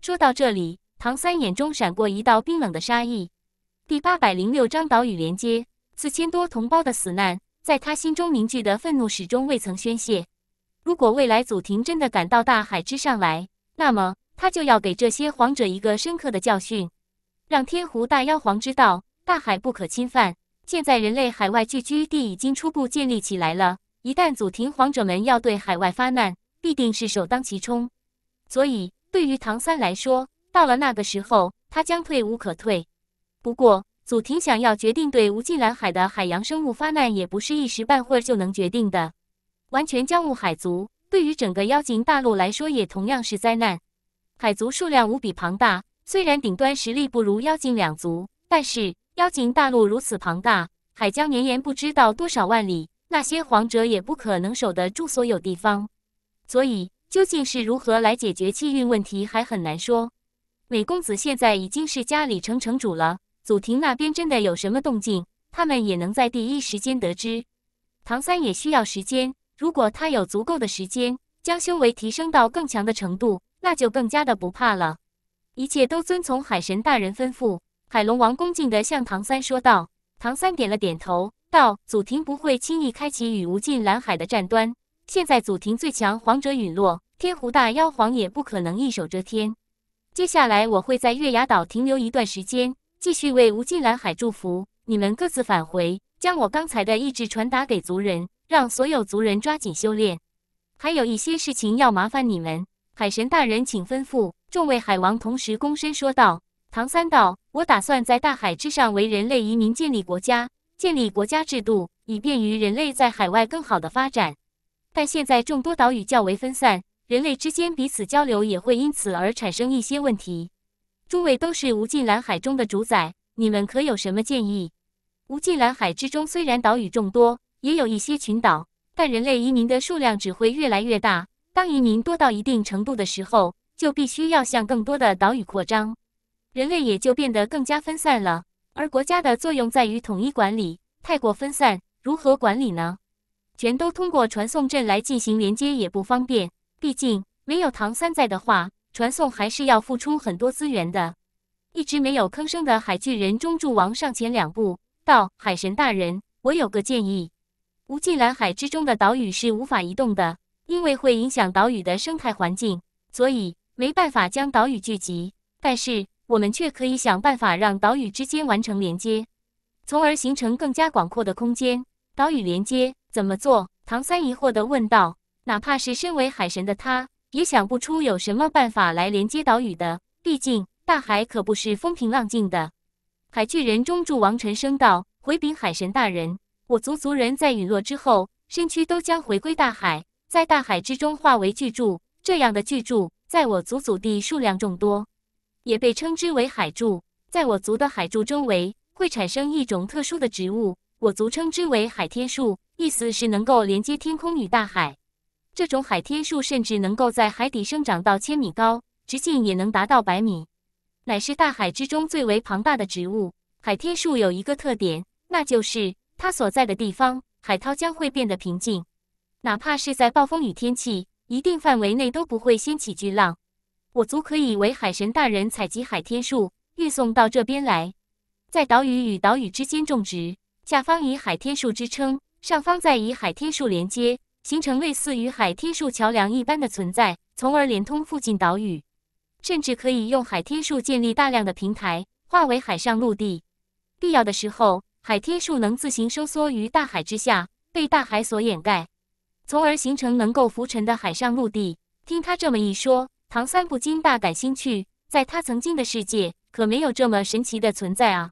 说到这里。唐三眼中闪过一道冰冷的杀意。第八百零六章岛屿连接，四千多同胞的死难，在他心中凝聚的愤怒始终未曾宣泄。如果未来祖庭真的赶到大海之上来，那么他就要给这些皇者一个深刻的教训，让天湖大妖皇知道大海不可侵犯。现在人类海外聚居地已经初步建立起来了，一旦祖庭皇者们要对海外发难，必定是首当其冲。所以，对于唐三来说，到了那个时候，他将退无可退。不过，祖庭想要决定对无尽蓝海的海洋生物发难，也不是一时半会儿就能决定的。完全将灭海族，对于整个妖精大陆来说，也同样是灾难。海族数量无比庞大，虽然顶端实力不如妖精两族，但是妖精大陆如此庞大，海疆绵延不知道多少万里，那些皇者也不可能守得住所有地方。所以，究竟是如何来解决气运问题，还很难说。美公子现在已经是家里城城主了，祖庭那边真的有什么动静，他们也能在第一时间得知。唐三也需要时间，如果他有足够的时间，将修为提升到更强的程度，那就更加的不怕了。一切都遵从海神大人吩咐，海龙王恭敬的向唐三说道。唐三点了点头，道：“祖庭不会轻易开启与无尽蓝海的战端，现在祖庭最强皇者陨落，天狐大妖皇也不可能一手遮天。”接下来我会在月牙岛停留一段时间，继续为无尽蓝海祝福。你们各自返回，将我刚才的意志传达给族人，让所有族人抓紧修炼。还有一些事情要麻烦你们，海神大人，请吩咐。众位海王同时躬身说道：“唐三道，我打算在大海之上为人类移民建立国家，建立国家制度，以便于人类在海外更好的发展。但现在众多岛屿较为分散。”人类之间彼此交流也会因此而产生一些问题。诸位都是无尽蓝海中的主宰，你们可有什么建议？无尽蓝海之中虽然岛屿众多，也有一些群岛，但人类移民的数量只会越来越大。当移民多到一定程度的时候，就必须要向更多的岛屿扩张，人类也就变得更加分散了。而国家的作用在于统一管理，太过分散，如何管理呢？全都通过传送阵来进行连接也不方便。毕竟没有唐三在的话，传送还是要付出很多资源的。一直没有吭声的海巨人中柱王上前两步，道：“海神大人，我有个建议。无尽蓝海之中的岛屿是无法移动的，因为会影响岛屿的生态环境，所以没办法将岛屿聚集。但是我们却可以想办法让岛屿之间完成连接，从而形成更加广阔的空间。岛屿连接怎么做？”唐三疑惑地问道。哪怕是身为海神的他，也想不出有什么办法来连接岛屿的。毕竟大海可不是风平浪静的。海巨人中柱王沉声道：“回禀海神大人，我族族人在陨落之后，身躯都将回归大海，在大海之中化为巨柱。这样的巨柱在我族祖地数量众多，也被称之为海柱。在我族的海柱周围会产生一种特殊的植物，我族称之为海天树，意思是能够连接天空与大海。”这种海天树甚至能够在海底生长到千米高，直径也能达到百米，乃是大海之中最为庞大的植物。海天树有一个特点，那就是它所在的地方，海涛将会变得平静，哪怕是在暴风雨天气，一定范围内都不会掀起巨浪。我族可以为海神大人采集海天树，运送到这边来，在岛屿与岛屿之间种植，下方以海天树支撑，上方再以海天树连接。形成类似于海天树桥梁一般的存在，从而连通附近岛屿，甚至可以用海天树建立大量的平台，化为海上陆地。必要的时候，海天树能自行收缩于大海之下，被大海所掩盖，从而形成能够浮沉的海上陆地。听他这么一说，唐三不禁大感兴趣。在他曾经的世界，可没有这么神奇的存在啊。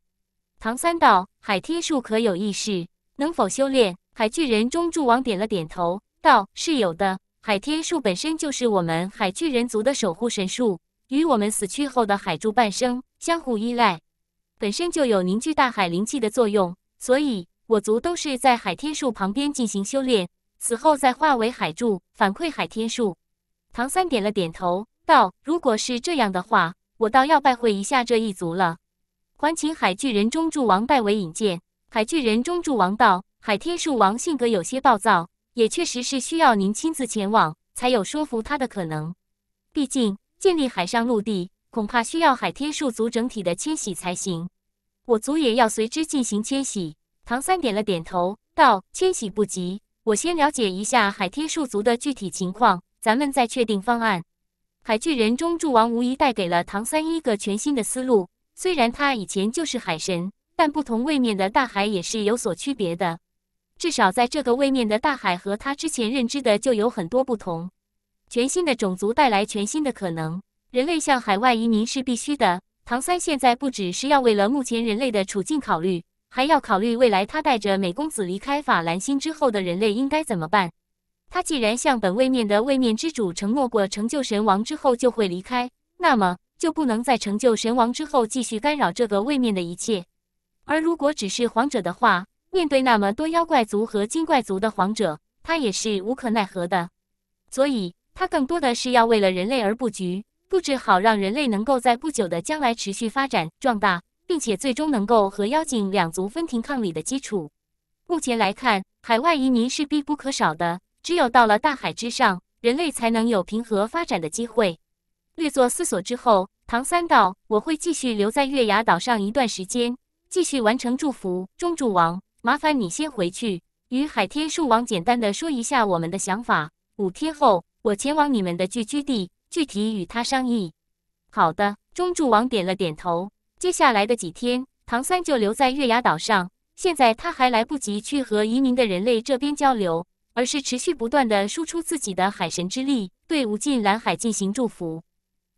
唐三道：“海天树可有意识？能否修炼？”海巨人中柱王点了点头。道是有的，海天树本身就是我们海巨人族的守护神树，与我们死去后的海柱伴生，相互依赖，本身就有凝聚大海灵气的作用，所以我族都是在海天树旁边进行修炼，死后再化为海柱反馈海天树。唐三点了点头道：“如果是这样的话，我倒要拜会一下这一族了。”还请海巨人中柱王代为引荐，海巨人中柱王道：“海天树王性格有些暴躁。”也确实是需要您亲自前往，才有说服他的可能。毕竟建立海上陆地，恐怕需要海天树族整体的迁徙才行，我族也要随之进行迁徙。唐三点了点头，道：“迁徙不急，我先了解一下海天树族的具体情况，咱们再确定方案。”海巨人中柱王无疑带给了唐三一个全新的思路。虽然他以前就是海神，但不同位面的大海也是有所区别的。至少在这个位面的大海和他之前认知的就有很多不同，全新的种族带来全新的可能。人类向海外移民是必须的。唐三现在不只是要为了目前人类的处境考虑，还要考虑未来他带着美公子离开法兰星之后的人类应该怎么办。他既然向本位面的位面之主承诺过成就神王之后就会离开，那么就不能在成就神王之后继续干扰这个位面的一切。而如果只是皇者的话，面对那么多妖怪族和精怪族的皇者，他也是无可奈何的，所以他更多的是要为了人类而布局，布置好让人类能够在不久的将来持续发展壮大，并且最终能够和妖精两族分庭抗礼的基础。目前来看，海外移民是必不可少的，只有到了大海之上，人类才能有平和发展的机会。略作思索之后，唐三道：“我会继续留在月牙岛上一段时间，继续完成祝福中主王。”麻烦你先回去，与海天树王简单的说一下我们的想法。五天后，我前往你们的聚居地，具体与他商议。好的，中柱王点了点头。接下来的几天，唐三就留在月牙岛上。现在他还来不及去和移民的人类这边交流，而是持续不断的输出自己的海神之力，对无尽蓝海进行祝福。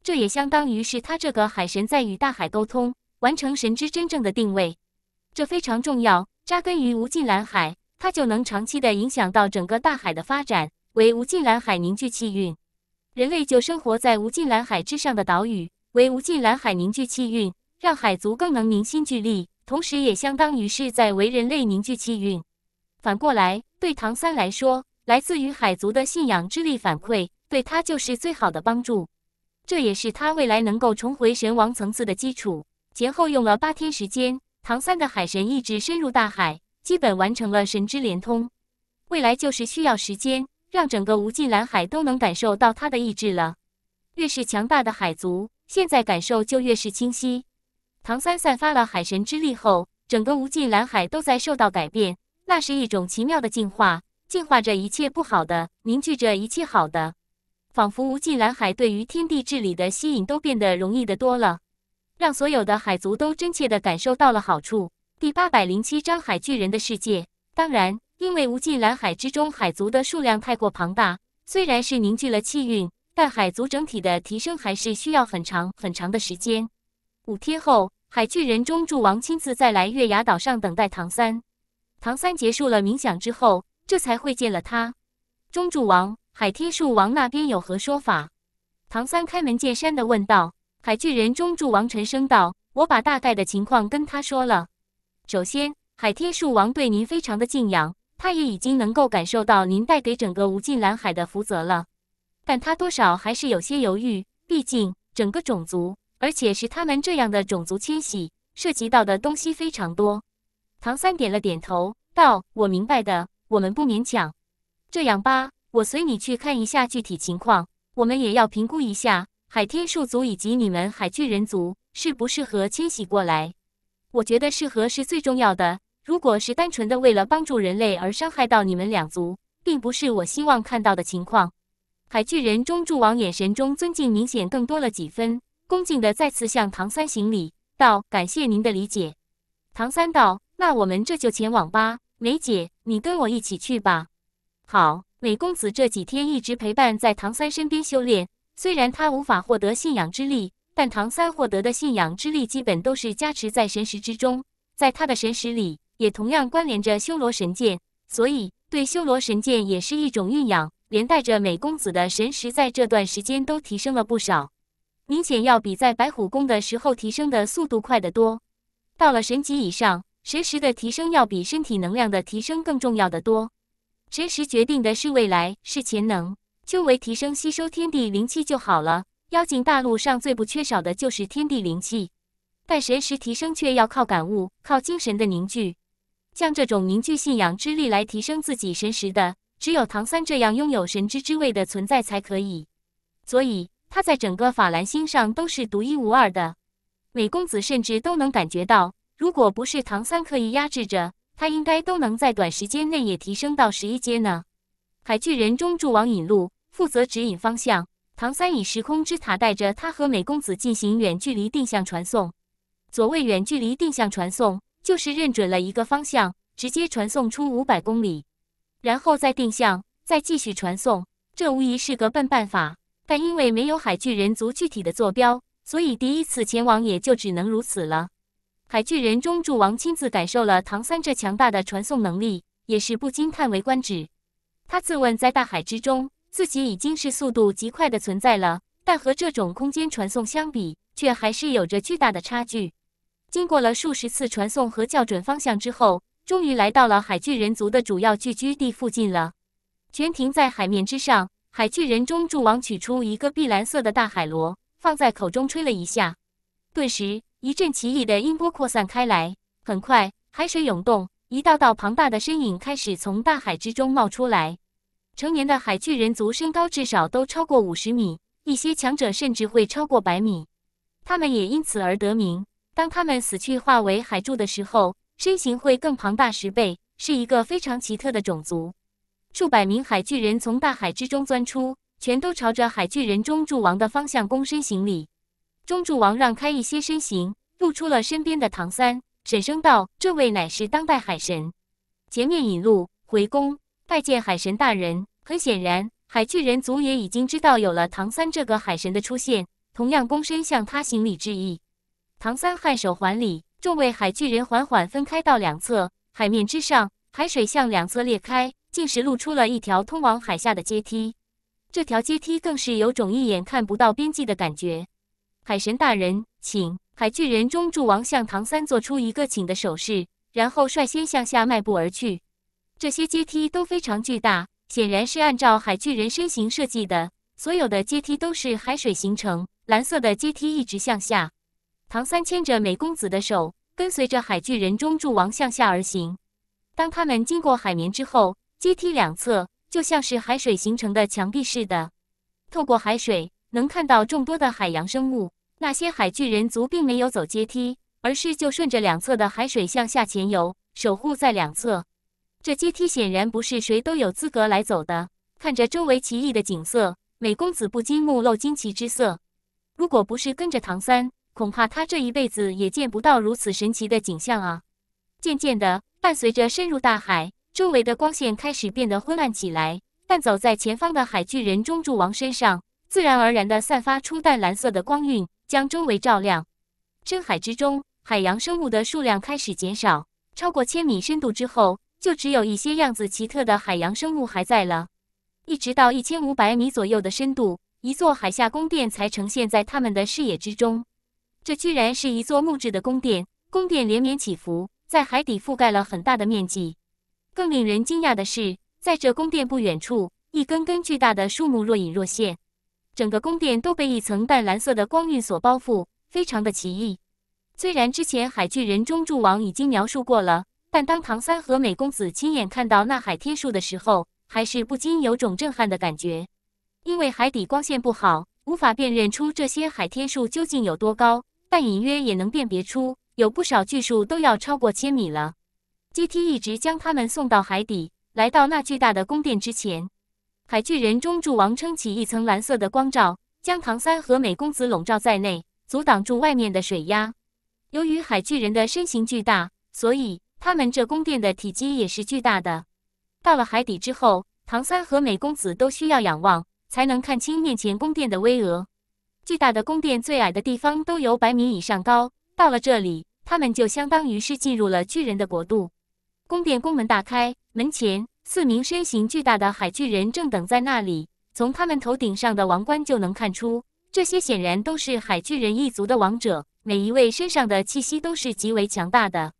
这也相当于是他这个海神在与大海沟通，完成神之真正的定位。这非常重要。扎根于无尽蓝海，它就能长期的影响到整个大海的发展，为无尽蓝海凝聚气运。人类就生活在无尽蓝海之上的岛屿，为无尽蓝海凝聚气运，让海族更能凝心聚力，同时也相当于是在为人类凝聚气运。反过来，对唐三来说，来自于海族的信仰之力反馈，对他就是最好的帮助，这也是他未来能够重回神王层次的基础。前后用了八天时间。唐三的海神意志深入大海，基本完成了神之连通。未来就是需要时间，让整个无尽蓝海都能感受到他的意志了。越是强大的海族，现在感受就越是清晰。唐三散发了海神之力后，整个无尽蓝海都在受到改变。那是一种奇妙的进化，进化着一切不好的，凝聚着一切好的，仿佛无尽蓝海对于天地治理的吸引都变得容易的多了。让所有的海族都真切地感受到了好处。第八百零七章海巨人的世界。当然，因为无尽蓝海之中海族的数量太过庞大，虽然是凝聚了气运，但海族整体的提升还是需要很长很长的时间。五天后，海巨人中柱王亲自再来月牙岛上等待唐三。唐三结束了冥想之后，这才会见了他。中柱王，海天树王那边有何说法？唐三开门见山地问道。海巨人中柱王沉声道：“我把大概的情况跟他说了。首先，海天树王对您非常的敬仰，他也已经能够感受到您带给整个无尽蓝海的福泽了。但他多少还是有些犹豫，毕竟整个种族，而且是他们这样的种族迁徙，涉及到的东西非常多。”唐三点了点头道：“我明白的，我们不勉强。这样吧，我随你去看一下具体情况，我们也要评估一下。”海天树族以及你们海巨人族适不适合迁徙过来？我觉得适合是最重要的。如果是单纯的为了帮助人类而伤害到你们两族，并不是我希望看到的情况。海巨人中柱王眼神中尊敬明显更多了几分，恭敬的再次向唐三行礼道：“感谢您的理解。”唐三道：“那我们这就前往吧。梅姐，你跟我一起去吧。”好，美公子这几天一直陪伴在唐三身边修炼。虽然他无法获得信仰之力，但唐三获得的信仰之力基本都是加持在神识之中，在他的神识里也同样关联着修罗神剑，所以对修罗神剑也是一种蕴养，连带着美公子的神识在这段时间都提升了不少，明显要比在白虎宫的时候提升的速度快得多。到了神级以上，神识的提升要比身体能量的提升更重要的多，神识决定的是未来，是潜能。修为提升，吸收天地灵气就好了。妖精大陆上最不缺少的就是天地灵气，但神识提升却要靠感悟，靠精神的凝聚。像这种凝聚信仰之力来提升自己神识的，只有唐三这样拥有神之之位的存在才可以。所以他在整个法兰星上都是独一无二的。美公子甚至都能感觉到，如果不是唐三刻意压制着他，应该都能在短时间内也提升到十一阶呢。海巨人中柱王引路。负责指引方向，唐三以时空之塔带着他和美公子进行远距离定向传送。所谓远距离定向传送，就是认准了一个方向，直接传送出五百公里，然后再定向，再继续传送。这无疑是个笨办法，但因为没有海巨人族具体的坐标，所以第一次前往也就只能如此了。海巨人中柱王亲自感受了唐三这强大的传送能力，也是不禁叹为观止。他自问在大海之中。自己已经是速度极快的存在了，但和这种空间传送相比，却还是有着巨大的差距。经过了数十次传送和校准方向之后，终于来到了海巨人族的主要聚居地附近了。全停在海面之上，海巨人中柱王取出一个碧蓝色的大海螺，放在口中吹了一下，顿时一阵奇异的音波扩散开来。很快，海水涌动，一道道庞大的身影开始从大海之中冒出来。成年的海巨人族身高至少都超过五十米，一些强者甚至会超过百米。他们也因此而得名。当他们死去化为海柱的时候，身形会更庞大十倍，是一个非常奇特的种族。数百名海巨人从大海之中钻出，全都朝着海巨人中柱王的方向躬身行礼。中柱王让开一些身形，露出了身边的唐三，沈声道：“这位乃是当代海神，前面引路，回宫。”拜见海神大人！很显然，海巨人族也已经知道有了唐三这个海神的出现，同样躬身向他行礼致意。唐三颔首还礼，众位海巨人缓缓分开到两侧海面之上，海水向两侧裂开，竟是露出了一条通往海下的阶梯。这条阶梯更是有种一眼看不到边际的感觉。海神大人，请！海巨人中柱王向唐三做出一个请的手势，然后率先向下迈步而去。这些阶梯都非常巨大，显然是按照海巨人身形设计的。所有的阶梯都是海水形成，蓝色的阶梯一直向下。唐三牵着美公子的手，跟随着海巨人中柱王向下而行。当他们经过海绵之后，阶梯两侧就像是海水形成的墙壁似的。透过海水，能看到众多的海洋生物。那些海巨人族并没有走阶梯，而是就顺着两侧的海水向下潜游，守护在两侧。这阶梯显然不是谁都有资格来走的。看着周围奇异的景色，美公子不禁目露惊奇之色。如果不是跟着唐三，恐怕他这一辈子也见不到如此神奇的景象啊！渐渐的，伴随着深入大海，周围的光线开始变得昏暗起来。但走在前方的海巨人中柱王身上，自然而然地散发出淡蓝色的光晕，将周围照亮。深海之中，海洋生物的数量开始减少。超过千米深度之后。就只有一些样子奇特的海洋生物还在了，一直到一千五百米左右的深度，一座海下宫殿才呈现在他们的视野之中。这居然是一座木质的宫殿，宫殿连绵起伏，在海底覆盖了很大的面积。更令人惊讶的是，在这宫殿不远处，一根根巨大的树木若隐若现，整个宫殿都被一层淡蓝色的光晕所包覆，非常的奇异。虽然之前海巨人中柱王已经描述过了。但当唐三和美公子亲眼看到那海天树的时候，还是不禁有种震撼的感觉。因为海底光线不好，无法辨认出这些海天树究竟有多高，但隐约也能辨别出有不少巨树都要超过千米了。阶梯一直将他们送到海底，来到那巨大的宫殿之前，海巨人中柱王撑起一层蓝色的光罩，将唐三和美公子笼罩在内，阻挡住外面的水压。由于海巨人的身形巨大，所以。他们这宫殿的体积也是巨大的。到了海底之后，唐三和美公子都需要仰望，才能看清面前宫殿的巍峨。巨大的宫殿最矮的地方都有百米以上高，到了这里，他们就相当于是进入了巨人的国度。宫殿宫门大开，门前四名身形巨大的海巨人正等在那里。从他们头顶上的王冠就能看出，这些显然都是海巨人一族的王者，每一位身上的气息都是极为强大的。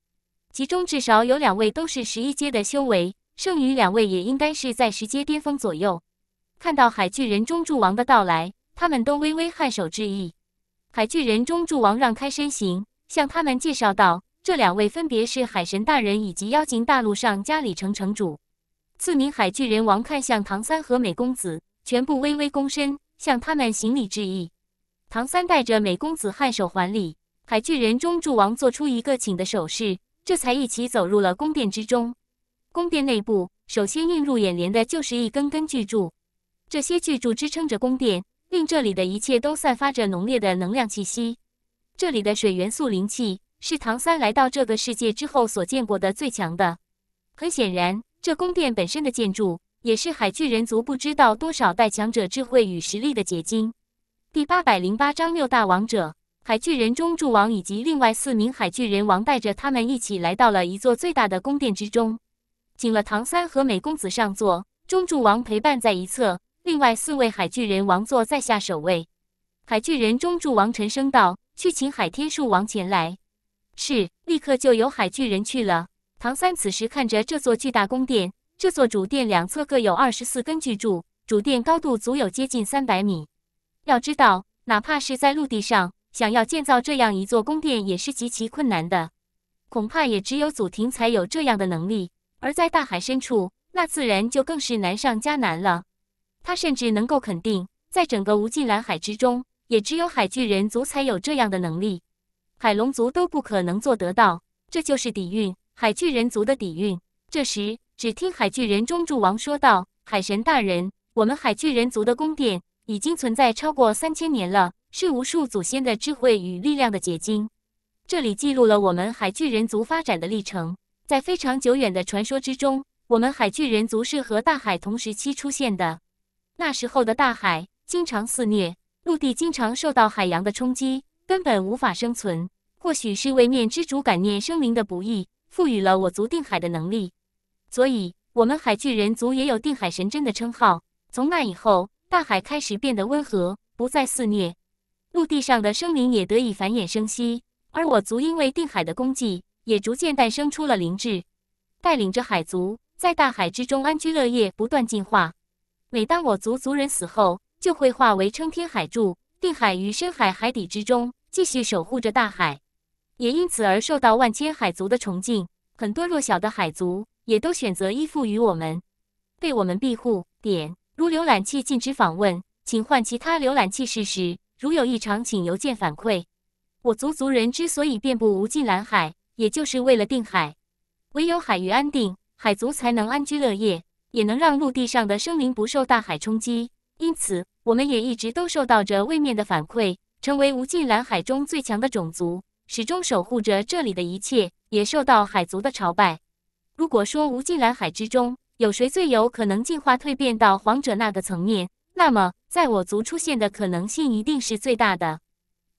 其中至少有两位都是十一阶的修为，剩余两位也应该是在十阶巅峰左右。看到海巨人中柱王的到来，他们都微微颔首致意。海巨人中柱王让开身形，向他们介绍道：“这两位分别是海神大人以及妖精大陆上加里城城主。”四名海巨人王看向唐三和美公子，全部微微躬身向他们行礼致意。唐三带着美公子颔首还礼，海巨人中柱王做出一个请的手势。这才一起走入了宫殿之中。宫殿内部，首先映入眼帘的就是一根根巨柱，这些巨柱支撑着宫殿，令这里的一切都散发着浓烈的能量气息。这里的水元素灵气是唐三来到这个世界之后所见过的最强的。很显然，这宫殿本身的建筑也是海巨人族不知道多少代强者智慧与实力的结晶。第八百零八章：六大王者。海巨人中柱王以及另外四名海巨人王带着他们一起来到了一座最大的宫殿之中，请了唐三和美公子上座，中柱王陪伴在一侧，另外四位海巨人王座在下守卫。海巨人中柱王沉声道：“去请海天树王前来。”是，立刻就有海巨人去了。唐三此时看着这座巨大宫殿，这座主殿两侧各有二十四根巨柱，主殿高度足有接近三百米。要知道，哪怕是在陆地上。想要建造这样一座宫殿也是极其困难的，恐怕也只有祖庭才有这样的能力。而在大海深处，那自然就更是难上加难了。他甚至能够肯定，在整个无尽蓝海之中，也只有海巨人族才有这样的能力，海龙族都不可能做得到。这就是底蕴，海巨人族的底蕴。这时，只听海巨人中柱王说道：“海神大人，我们海巨人族的宫殿已经存在超过三千年了。”是无数祖先的智慧与力量的结晶。这里记录了我们海巨人族发展的历程。在非常久远的传说之中，我们海巨人族是和大海同时期出现的。那时候的大海经常肆虐，陆地经常受到海洋的冲击，根本无法生存。或许是位面之主感念生灵的不易，赋予了我族定海的能力，所以我们海巨人族也有定海神针的称号。从那以后，大海开始变得温和，不再肆虐。陆地上的生灵也得以繁衍生息，而我族因为定海的功绩，也逐渐诞生出了灵智，带领着海族在大海之中安居乐业，不断进化。每当我族族人死后，就会化为撑天海柱，定海于深海海底之中，继续守护着大海，也因此而受到万千海族的崇敬。很多弱小的海族也都选择依附于我们，被我们庇护。点，如浏览器禁止访问，请换其他浏览器试试。如有异常，请邮件反馈。我族族人之所以遍布无尽蓝海，也就是为了定海。唯有海域安定，海族才能安居乐业，也能让陆地上的生灵不受大海冲击。因此，我们也一直都受到着位面的反馈，成为无尽蓝海中最强的种族，始终守护着这里的一切，也受到海族的朝拜。如果说无尽蓝海之中有谁最有可能进化蜕变到皇者那个层面，那么。在我族出现的可能性一定是最大的，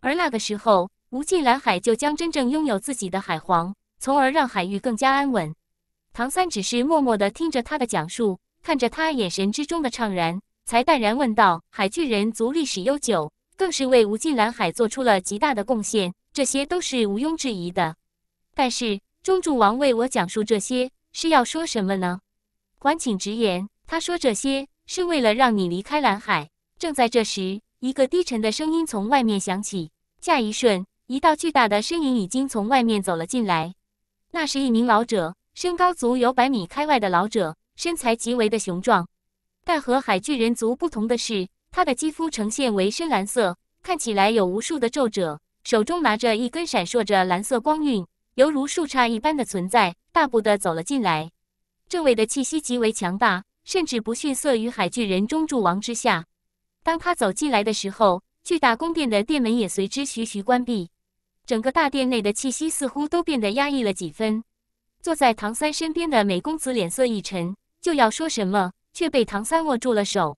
而那个时候，无尽蓝海就将真正拥有自己的海皇，从而让海域更加安稳。唐三只是默默地听着他的讲述，看着他眼神之中的怅然，才淡然问道：“海巨人族历史悠久，更是为无尽蓝海做出了极大的贡献，这些都是毋庸置疑的。但是，中柱王为我讲述这些，是要说什么呢？还请直言。他说这些是为了让你离开蓝海。”正在这时，一个低沉的声音从外面响起。下一瞬，一道巨大的身影已经从外面走了进来。那是一名老者，身高足有百米开外的老者，身材极为的雄壮。但和海巨人族不同的是，他的肌肤呈现为深蓝色，看起来有无数的皱褶。手中拿着一根闪烁着蓝色光晕，犹如树杈一般的存在，大步的走了进来。这位的气息极为强大，甚至不逊色于海巨人中柱王之下。当他走进来的时候，巨大宫殿的殿门也随之徐徐关闭，整个大殿内的气息似乎都变得压抑了几分。坐在唐三身边的美公子脸色一沉，就要说什么，却被唐三握住了手。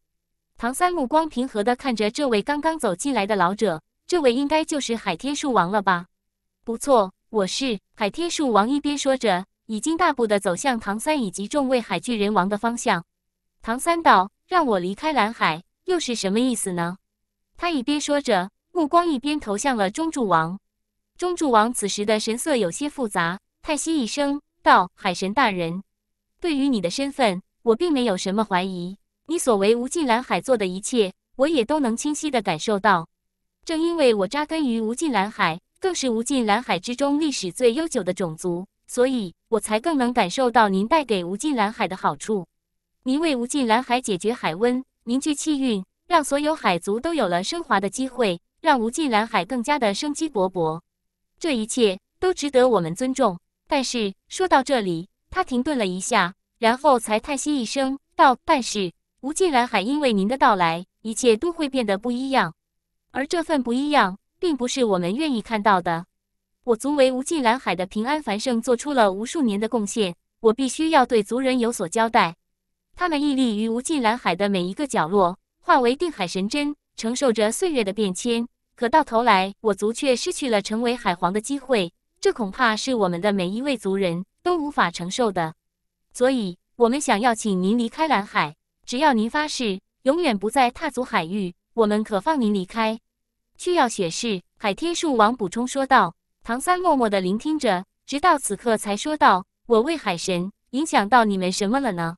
唐三目光平和地看着这位刚刚走进来的老者，这位应该就是海天树王了吧？不错，我是海天树王。一边说着，已经大步地走向唐三以及众位海巨人王的方向。唐三道：“让我离开蓝海。”又是什么意思呢？他一边说着，目光一边投向了中柱王。中柱王此时的神色有些复杂，叹息一声道：“海神大人，对于你的身份，我并没有什么怀疑。你所为无尽蓝海做的一切，我也都能清晰的感受到。正因为我扎根于无尽蓝海，更是无尽蓝海之中历史最悠久的种族，所以我才更能感受到您带给无尽蓝海的好处。您为无尽蓝海解决海温。”凝聚气运，让所有海族都有了升华的机会，让无尽蓝海更加的生机勃勃。这一切都值得我们尊重。但是说到这里，他停顿了一下，然后才叹息一声道：“但是，无尽蓝海因为您的到来，一切都会变得不一样。而这份不一样，并不是我们愿意看到的。我族为无尽蓝海的平安繁盛做出了无数年的贡献，我必须要对族人有所交代。”他们屹立于无尽蓝海的每一个角落，化为定海神针，承受着岁月的变迁。可到头来，我族却失去了成为海皇的机会，这恐怕是我们的每一位族人都无法承受的。所以，我们想要请您离开蓝海，只要您发誓永远不再踏足海域，我们可放您离开。需要血誓。”海天树王补充说道。唐三默默的聆听着，直到此刻才说道：“我为海神，影响到你们什么了呢？”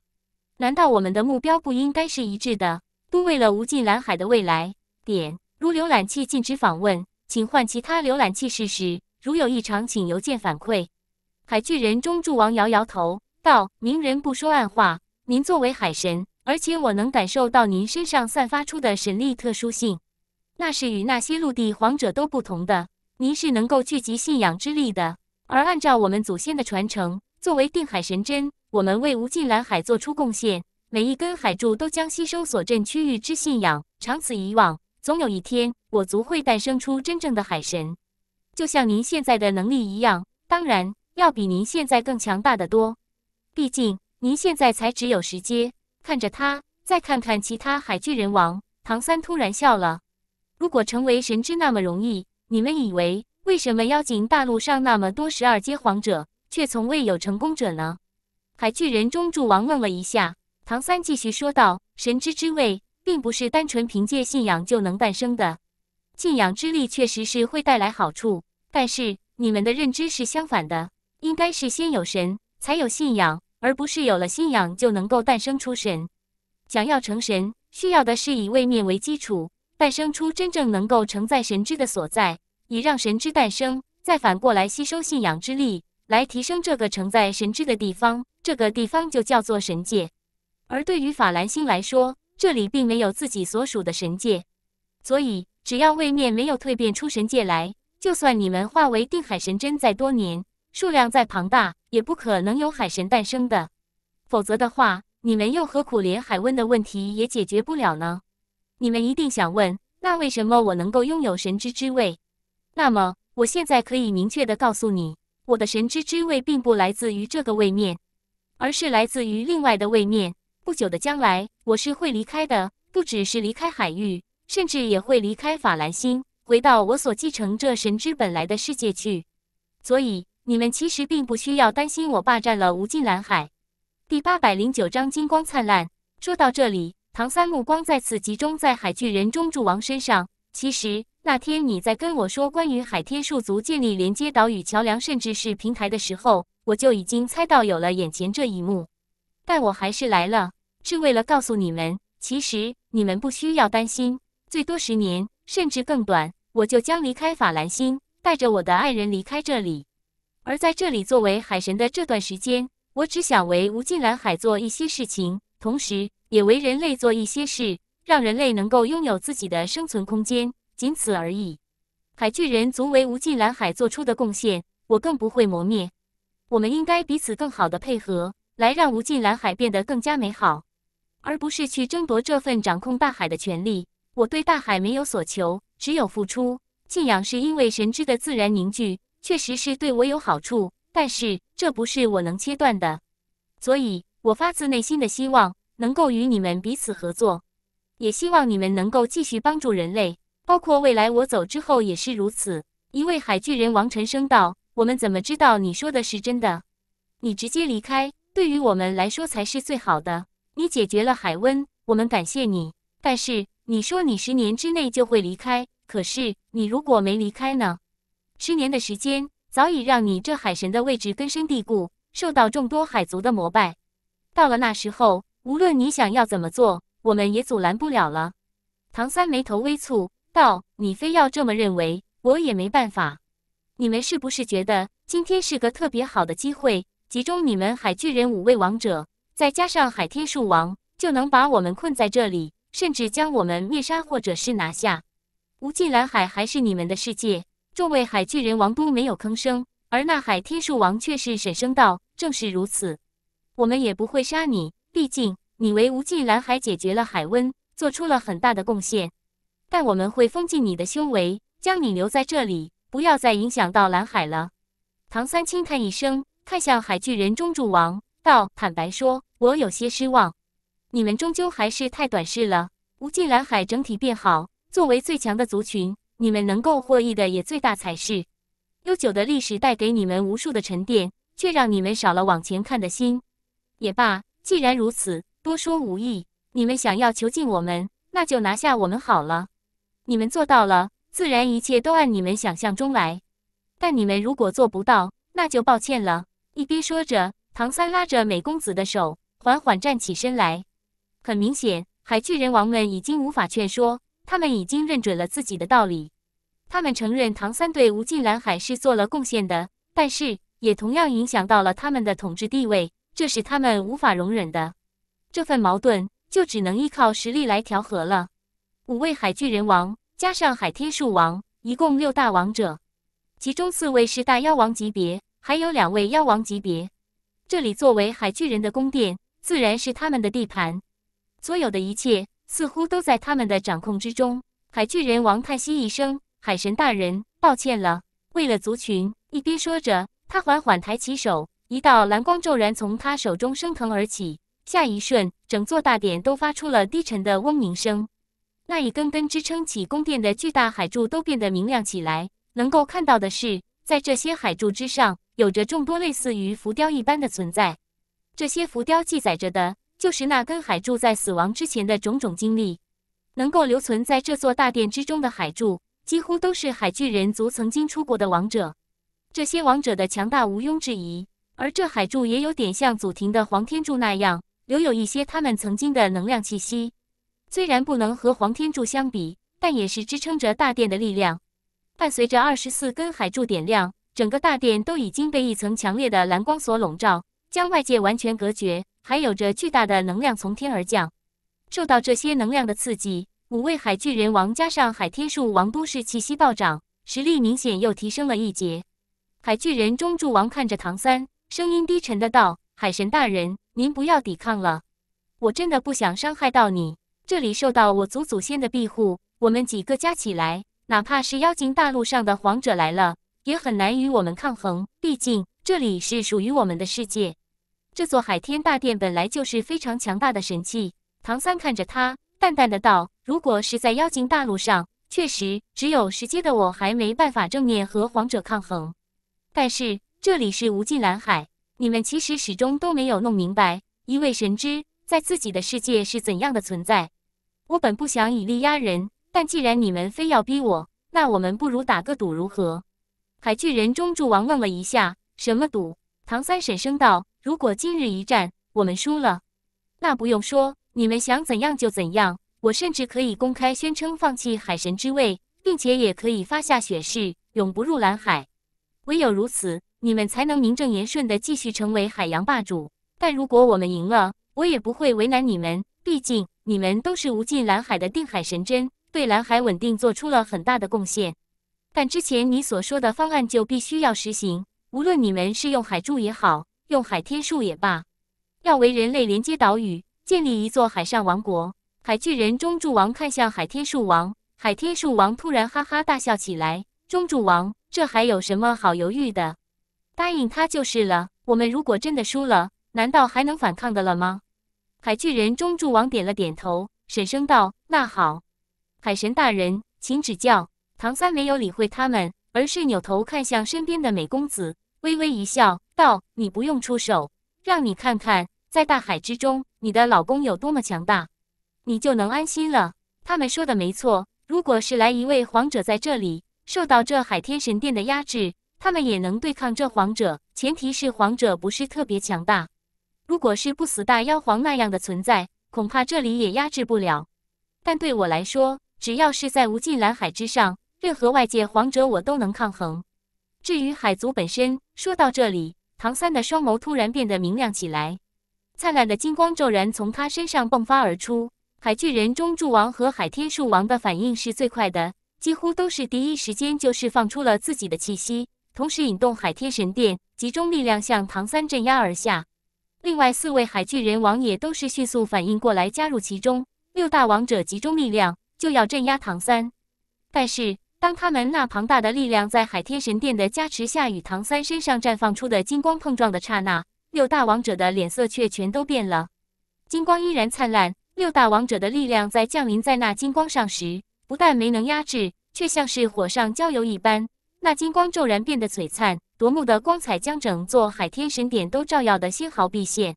难道我们的目标不应该是一致的？都为了无尽蓝海的未来。点如浏览器禁止访问，请换其他浏览器试试。如有异常，请邮件反馈。海巨人中柱王摇摇头道：“明人不说暗话，您作为海神，而且我能感受到您身上散发出的神力特殊性，那是与那些陆地皇者都不同的。您是能够聚集信仰之力的，而按照我们祖先的传承，作为定海神针。”我们为无尽蓝海做出贡献，每一根海柱都将吸收所镇区域之信仰。长此以往，总有一天，我族会诞生出真正的海神，就像您现在的能力一样。当然，要比您现在更强大的多。毕竟，您现在才只有十阶。看着他，再看看其他海巨人王，唐三突然笑了。如果成为神之那么容易，你们以为为什么妖精大陆上那么多十二阶皇者，却从未有成功者呢？海巨人中柱王愣了一下，唐三继续说道：“神之之位，并不是单纯凭借信仰就能诞生的。信仰之力确实是会带来好处，但是你们的认知是相反的，应该是先有神，才有信仰，而不是有了信仰就能够诞生出神。想要成神，需要的是以位面为基础，诞生出真正能够承载神之的所在，以让神之诞生，再反过来吸收信仰之力，来提升这个承载神之的地方。”这个地方就叫做神界，而对于法兰星来说，这里并没有自己所属的神界，所以只要位面没有蜕变出神界来，就算你们化为定海神针再多年，数量再庞大，也不可能有海神诞生的。否则的话，你们又何苦连海温的问题也解决不了呢？你们一定想问，那为什么我能够拥有神之之位？那么，我现在可以明确的告诉你，我的神之之位并不来自于这个位面。而是来自于另外的位面。不久的将来，我是会离开的，不只是离开海域，甚至也会离开法兰星，回到我所继承这神之本来的世界去。所以，你们其实并不需要担心我霸占了无尽蓝海。第八百零九章金光灿烂。说到这里，唐三目光再次集中在海巨人中柱王身上。其实那天你在跟我说关于海天树族建立连接岛屿桥梁，甚至是平台的时候。我就已经猜到有了眼前这一幕，但我还是来了，是为了告诉你们，其实你们不需要担心，最多十年，甚至更短，我就将离开法兰星，带着我的爱人离开这里。而在这里作为海神的这段时间，我只想为无尽蓝海做一些事情，同时也为人类做一些事，让人类能够拥有自己的生存空间，仅此而已。海巨人族为无尽蓝海做出的贡献，我更不会磨灭。我们应该彼此更好的配合，来让无尽蓝海变得更加美好，而不是去争夺这份掌控大海的权利。我对大海没有所求，只有付出。信仰是因为神之的自然凝聚，确实是对我有好处，但是这不是我能切断的。所以我发自内心的希望能够与你们彼此合作，也希望你们能够继续帮助人类，包括未来我走之后也是如此。一位海巨人王沉声道。我们怎么知道你说的是真的？你直接离开，对于我们来说才是最好的。你解决了海温，我们感谢你。但是你说你十年之内就会离开，可是你如果没离开呢？十年的时间早已让你这海神的位置根深蒂固，受到众多海族的膜拜。到了那时候，无论你想要怎么做，我们也阻拦不了了。唐三眉头微蹙道：“你非要这么认为，我也没办法。”你们是不是觉得今天是个特别好的机会，集中你们海巨人五位王者，再加上海天树王，就能把我们困在这里，甚至将我们灭杀，或者是拿下？无尽蓝海还是你们的世界？众位海巨人王都没有吭声，而那海天树王却是沈声道：“正是如此，我们也不会杀你，毕竟你为无尽蓝海解决了海温，做出了很大的贡献。但我们会封禁你的修为，将你留在这里。”不要再影响到蓝海了。唐三轻叹一声，看向海巨人中柱王，道：“坦白说，我有些失望。你们终究还是太短视了。无尽蓝海整体变好，作为最强的族群，你们能够获益的也最大才是。悠久的历史带给你们无数的沉淀，却让你们少了往前看的心。也罢，既然如此，多说无益。你们想要囚禁我们，那就拿下我们好了。你们做到了。”自然，一切都按你们想象中来。但你们如果做不到，那就抱歉了。一边说着，唐三拉着美公子的手，缓缓站起身来。很明显，海巨人王们已经无法劝说，他们已经认准了自己的道理。他们承认唐三对无尽蓝海是做了贡献的，但是也同样影响到了他们的统治地位，这是他们无法容忍的。这份矛盾就只能依靠实力来调和了。五位海巨人王。加上海天树王，一共六大王者，其中四位是大妖王级别，还有两位妖王级别。这里作为海巨人的宫殿，自然是他们的地盘，所有的一切似乎都在他们的掌控之中。海巨人王叹息一声：“海神大人，抱歉了，为了族群。”一边说着，他缓缓抬起手，一道蓝光骤然从他手中升腾而起，下一瞬，整座大殿都发出了低沉的嗡鸣声。那一根根支撑起宫殿的巨大海柱都变得明亮起来。能够看到的是，在这些海柱之上，有着众多类似于浮雕一般的存在。这些浮雕记载着的就是那根海柱在死亡之前的种种经历。能够留存在这座大殿之中的海柱，几乎都是海巨人族曾经出过的王者。这些王者的强大毋庸置疑，而这海柱也有点像祖庭的黄天柱那样，留有一些他们曾经的能量气息。虽然不能和黄天柱相比，但也是支撑着大殿的力量。伴随着二十四根海柱点亮，整个大殿都已经被一层强烈的蓝光所笼罩，将外界完全隔绝。还有着巨大的能量从天而降，受到这些能量的刺激，五位海巨人王加上海天树王都是气息暴涨，实力明显又提升了一截。海巨人中柱王看着唐三，声音低沉的道：“海神大人，您不要抵抗了，我真的不想伤害到你。”这里受到我族祖先的庇护，我们几个加起来，哪怕是妖精大陆上的皇者来了，也很难与我们抗衡。毕竟这里是属于我们的世界。这座海天大殿本来就是非常强大的神器。唐三看着他，淡淡的道：“如果是在妖精大陆上，确实只有十阶的我还没办法正面和皇者抗衡。但是这里是无尽蓝海，你们其实始终都没有弄明白一位神之。”在自己的世界是怎样的存在？我本不想以力压人，但既然你们非要逼我，那我们不如打个赌，如何？海巨人中柱王愣了一下：“什么赌？”唐三婶声道：“如果今日一战我们输了，那不用说，你们想怎样就怎样。我甚至可以公开宣称放弃海神之位，并且也可以发下血誓，永不入蓝海。唯有如此，你们才能名正言顺的继续成为海洋霸主。但如果我们赢了。”我也不会为难你们，毕竟你们都是无尽蓝海的定海神针，对蓝海稳定做出了很大的贡献。但之前你所说的方案就必须要实行，无论你们是用海柱也好，用海天树也罢，要为人类连接岛屿，建立一座海上王国。海巨人中柱王看向海天树王，海天树王突然哈哈大笑起来。中柱王，这还有什么好犹豫的？答应他就是了。我们如果真的输了。难道还能反抗的了吗？海巨人中柱王点了点头，沈声道：“那好，海神大人，请指教。”唐三没有理会他们，而是扭头看向身边的美公子，微微一笑，道：“你不用出手，让你看看，在大海之中，你的老公有多么强大，你就能安心了。”他们说的没错，如果是来一位皇者在这里受到这海天神殿的压制，他们也能对抗这皇者，前提是皇者不是特别强大。如果是不死大妖皇那样的存在，恐怕这里也压制不了。但对我来说，只要是在无尽蓝海之上，任何外界皇者我都能抗衡。至于海族本身，说到这里，唐三的双眸突然变得明亮起来，灿烂的金光骤然从他身上迸发而出。海巨人中柱王和海天树王的反应是最快的，几乎都是第一时间就释放出了自己的气息，同时引动海天神殿，集中力量向唐三镇压而下。另外四位海巨人王也都是迅速反应过来，加入其中。六大王者集中力量，就要镇压唐三。但是，当他们那庞大的力量在海天神殿的加持下，与唐三身上绽放出的金光碰撞的刹那，六大王者的脸色却全都变了。金光依然灿烂，六大王者的力量在降临在那金光上时，不但没能压制，却像是火上浇油一般。那金光骤然变得璀璨夺目，的光彩将整座海天神殿都照耀的纤毫毕现。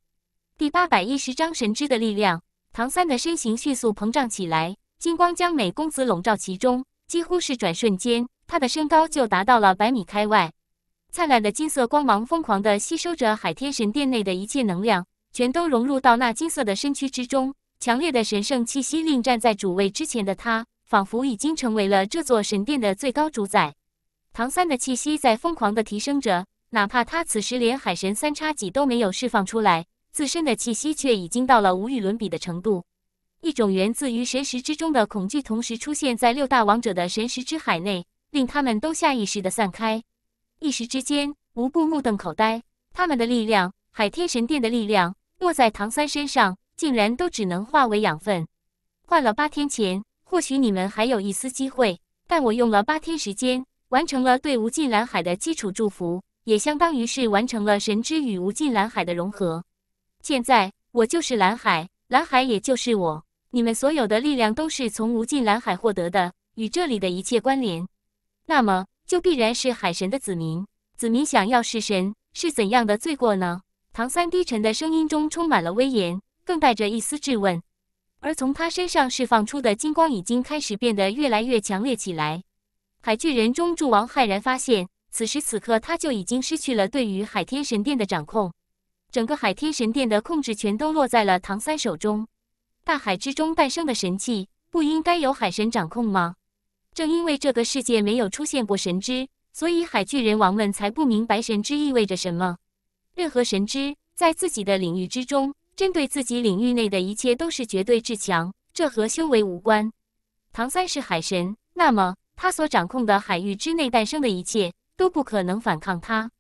第八百一十章神之的力量。唐三的身形迅速膨胀起来，金光将美公子笼罩其中，几乎是转瞬间，他的身高就达到了百米开外。灿烂的金色光芒疯狂地吸收着海天神殿内的一切能量，全都融入到那金色的身躯之中。强烈的神圣气息令站在主位之前的他，仿佛已经成为了这座神殿的最高主宰。唐三的气息在疯狂的提升着，哪怕他此时连海神三叉戟都没有释放出来，自身的气息却已经到了无与伦比的程度。一种源自于神识之中的恐惧，同时出现在六大王者的神识之海内，令他们都下意识的散开。一时之间，无不目瞪口呆。他们的力量，海天神殿的力量，落在唐三身上，竟然都只能化为养分。换了八天前，或许你们还有一丝机会，但我用了八天时间。完成了对无尽蓝海的基础祝福，也相当于是完成了神之与无尽蓝海的融合。现在我就是蓝海，蓝海也就是我。你们所有的力量都是从无尽蓝海获得的，与这里的一切关联，那么就必然是海神的子民。子民想要是神，是怎样的罪过呢？唐三低沉的声音中充满了威严，更带着一丝质问。而从他身上释放出的金光已经开始变得越来越强烈起来。海巨人中柱王骇然发现，此时此刻他就已经失去了对于海天神殿的掌控，整个海天神殿的控制权都落在了唐三手中。大海之中诞生的神器，不应该由海神掌控吗？正因为这个世界没有出现过神之，所以海巨人王们才不明白神之意味着什么。任何神之在自己的领域之中，针对自己领域内的一切都是绝对至强，这和修为无关。唐三是海神，那么。他所掌控的海域之内诞生的一切都不可能反抗他，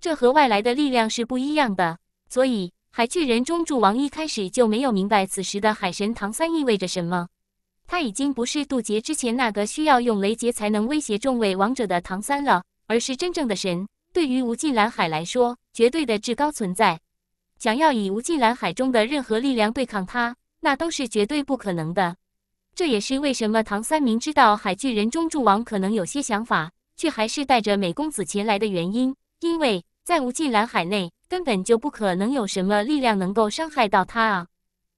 这和外来的力量是不一样的。所以，海巨人中柱王一开始就没有明白此时的海神唐三意味着什么。他已经不是渡劫之前那个需要用雷劫才能威胁众位王者的唐三了，而是真正的神。对于无尽蓝海来说，绝对的至高存在。想要以无尽蓝海中的任何力量对抗他，那都是绝对不可能的。这也是为什么唐三明知道海巨人中柱王可能有些想法，却还是带着美公子前来的原因。因为在无尽蓝海内，根本就不可能有什么力量能够伤害到他啊！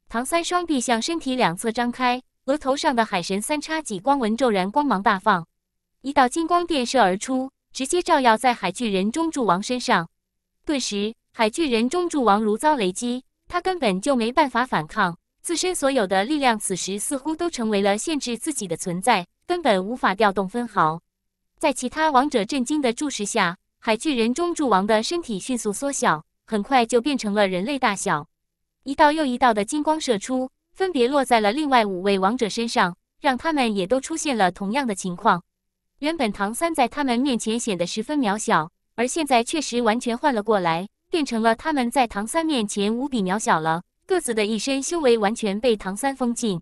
唐三双臂向身体两侧张开，额头上的海神三叉戟光纹骤然光芒大放，一道金光电射而出，直接照耀在海巨人中柱王身上。顿时，海巨人中柱王如遭雷击，他根本就没办法反抗。自身所有的力量，此时似乎都成为了限制自己的存在，根本无法调动分毫。在其他王者震惊的注视下，海巨人中柱王的身体迅速缩小，很快就变成了人类大小。一道又一道的金光射出，分别落在了另外五位王者身上，让他们也都出现了同样的情况。原本唐三在他们面前显得十分渺小，而现在确实完全换了过来，变成了他们在唐三面前无比渺小了。各自的一身修为完全被唐三封禁，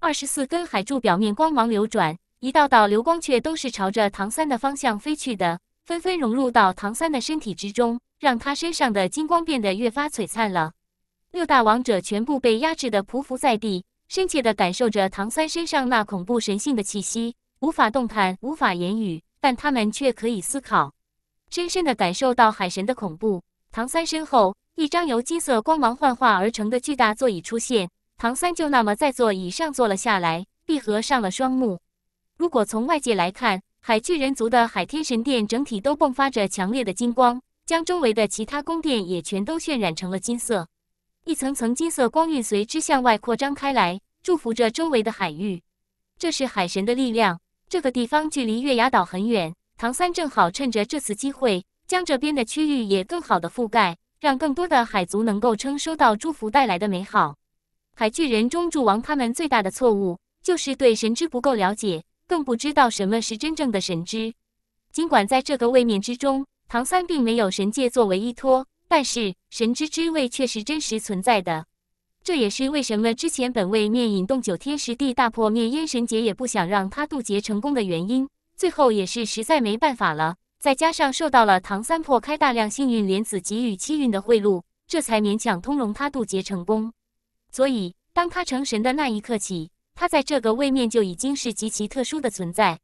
二十四根海柱表面光芒流转，一道道流光却都是朝着唐三的方向飞去的，纷纷融入到唐三的身体之中，让他身上的金光变得越发璀璨了。六大王者全部被压制的匍匐在地，深切的感受着唐三身上那恐怖神性的气息，无法动弹，无法言语，但他们却可以思考，深深的感受到海神的恐怖。唐三身后。一张由金色光芒幻化而成的巨大座椅出现，唐三就那么在座椅上坐了下来，闭合上了双目。如果从外界来看，海巨人族的海天神殿整体都迸发着强烈的金光，将周围的其他宫殿也全都渲染成了金色。一层层金色光晕随之向外扩张开来，祝福着周围的海域。这是海神的力量。这个地方距离月牙岛很远，唐三正好趁着这次机会，将这边的区域也更好的覆盖。让更多的海族能够称收到祝福带来的美好。海巨人中柱王他们最大的错误，就是对神之不够了解，更不知道什么是真正的神之。尽管在这个位面之中，唐三并没有神界作为依托，但是神之之位却是真实存在的。这也是为什么之前本位面引动九天十地大破灭，烟神劫也不想让他渡劫成功的原因。最后也是实在没办法了。再加上受到了唐三破开大量幸运莲子给予气运的贿赂，这才勉强通融他渡劫成功。所以，当他成神的那一刻起，他在这个位面就已经是极其特殊的存在。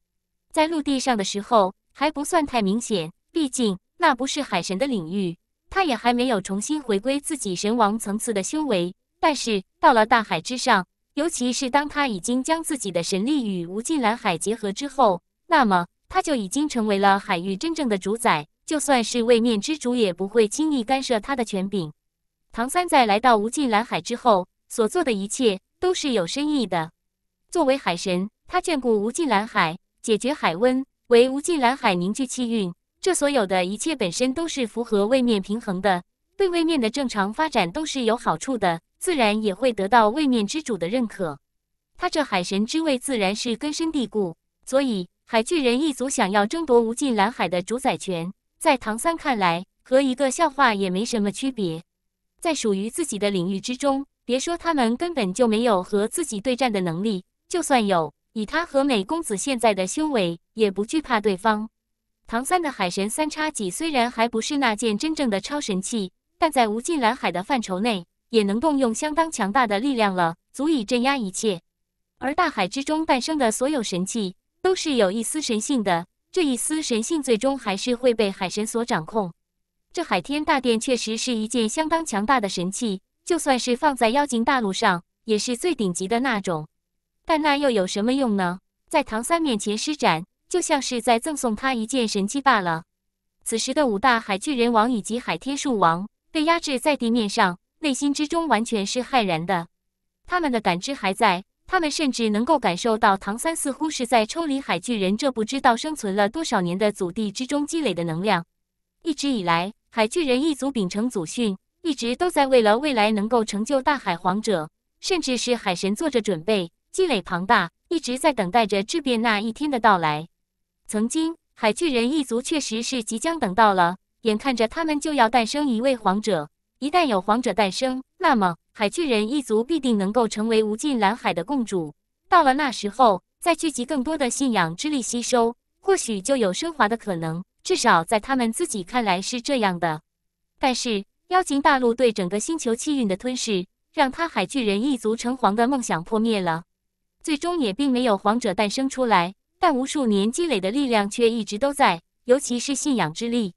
在陆地上的时候还不算太明显，毕竟那不是海神的领域，他也还没有重新回归自己神王层次的修为。但是到了大海之上，尤其是当他已经将自己的神力与无尽蓝海结合之后，那么。他就已经成为了海域真正的主宰，就算是位面之主也不会轻易干涉他的权柄。唐三在来到无尽蓝海之后所做的一切都是有深意的。作为海神，他眷顾无尽蓝海，解决海温，为无尽蓝海凝聚气运，这所有的一切本身都是符合位面平衡的，对位面的正常发展都是有好处的，自然也会得到位面之主的认可。他这海神之位自然是根深蒂固，所以。海巨人一族想要争夺无尽蓝海的主宰权，在唐三看来，和一个笑话也没什么区别。在属于自己的领域之中，别说他们根本就没有和自己对战的能力，就算有，以他和美公子现在的修为，也不惧怕对方。唐三的海神三叉戟虽然还不是那件真正的超神器，但在无尽蓝海的范畴内，也能动用相当强大的力量了，足以镇压一切。而大海之中诞生的所有神器。都是有一丝神性的，这一丝神性最终还是会被海神所掌控。这海天大殿确实是一件相当强大的神器，就算是放在妖精大陆上，也是最顶级的那种。但那又有什么用呢？在唐三面前施展，就像是在赠送他一件神器罢了。此时的五大海巨人王以及海天树王被压制在地面上，内心之中完全是骇然的。他们的感知还在。他们甚至能够感受到，唐三似乎是在抽离海巨人这不知道生存了多少年的祖地之中积累的能量。一直以来，海巨人一族秉承祖训，一直都在为了未来能够成就大海皇者，甚至是海神做着准备，积累庞大，一直在等待着质变那一天的到来。曾经，海巨人一族确实是即将等到了，眼看着他们就要诞生一位皇者。一旦有皇者诞生，那么海巨人一族必定能够成为无尽蓝海的共主。到了那时候，再聚集更多的信仰之力吸收，或许就有升华的可能。至少在他们自己看来是这样的。但是妖精大陆对整个星球气运的吞噬，让他海巨人一族成皇的梦想破灭了。最终也并没有皇者诞生出来，但无数年积累的力量却一直都在，尤其是信仰之力。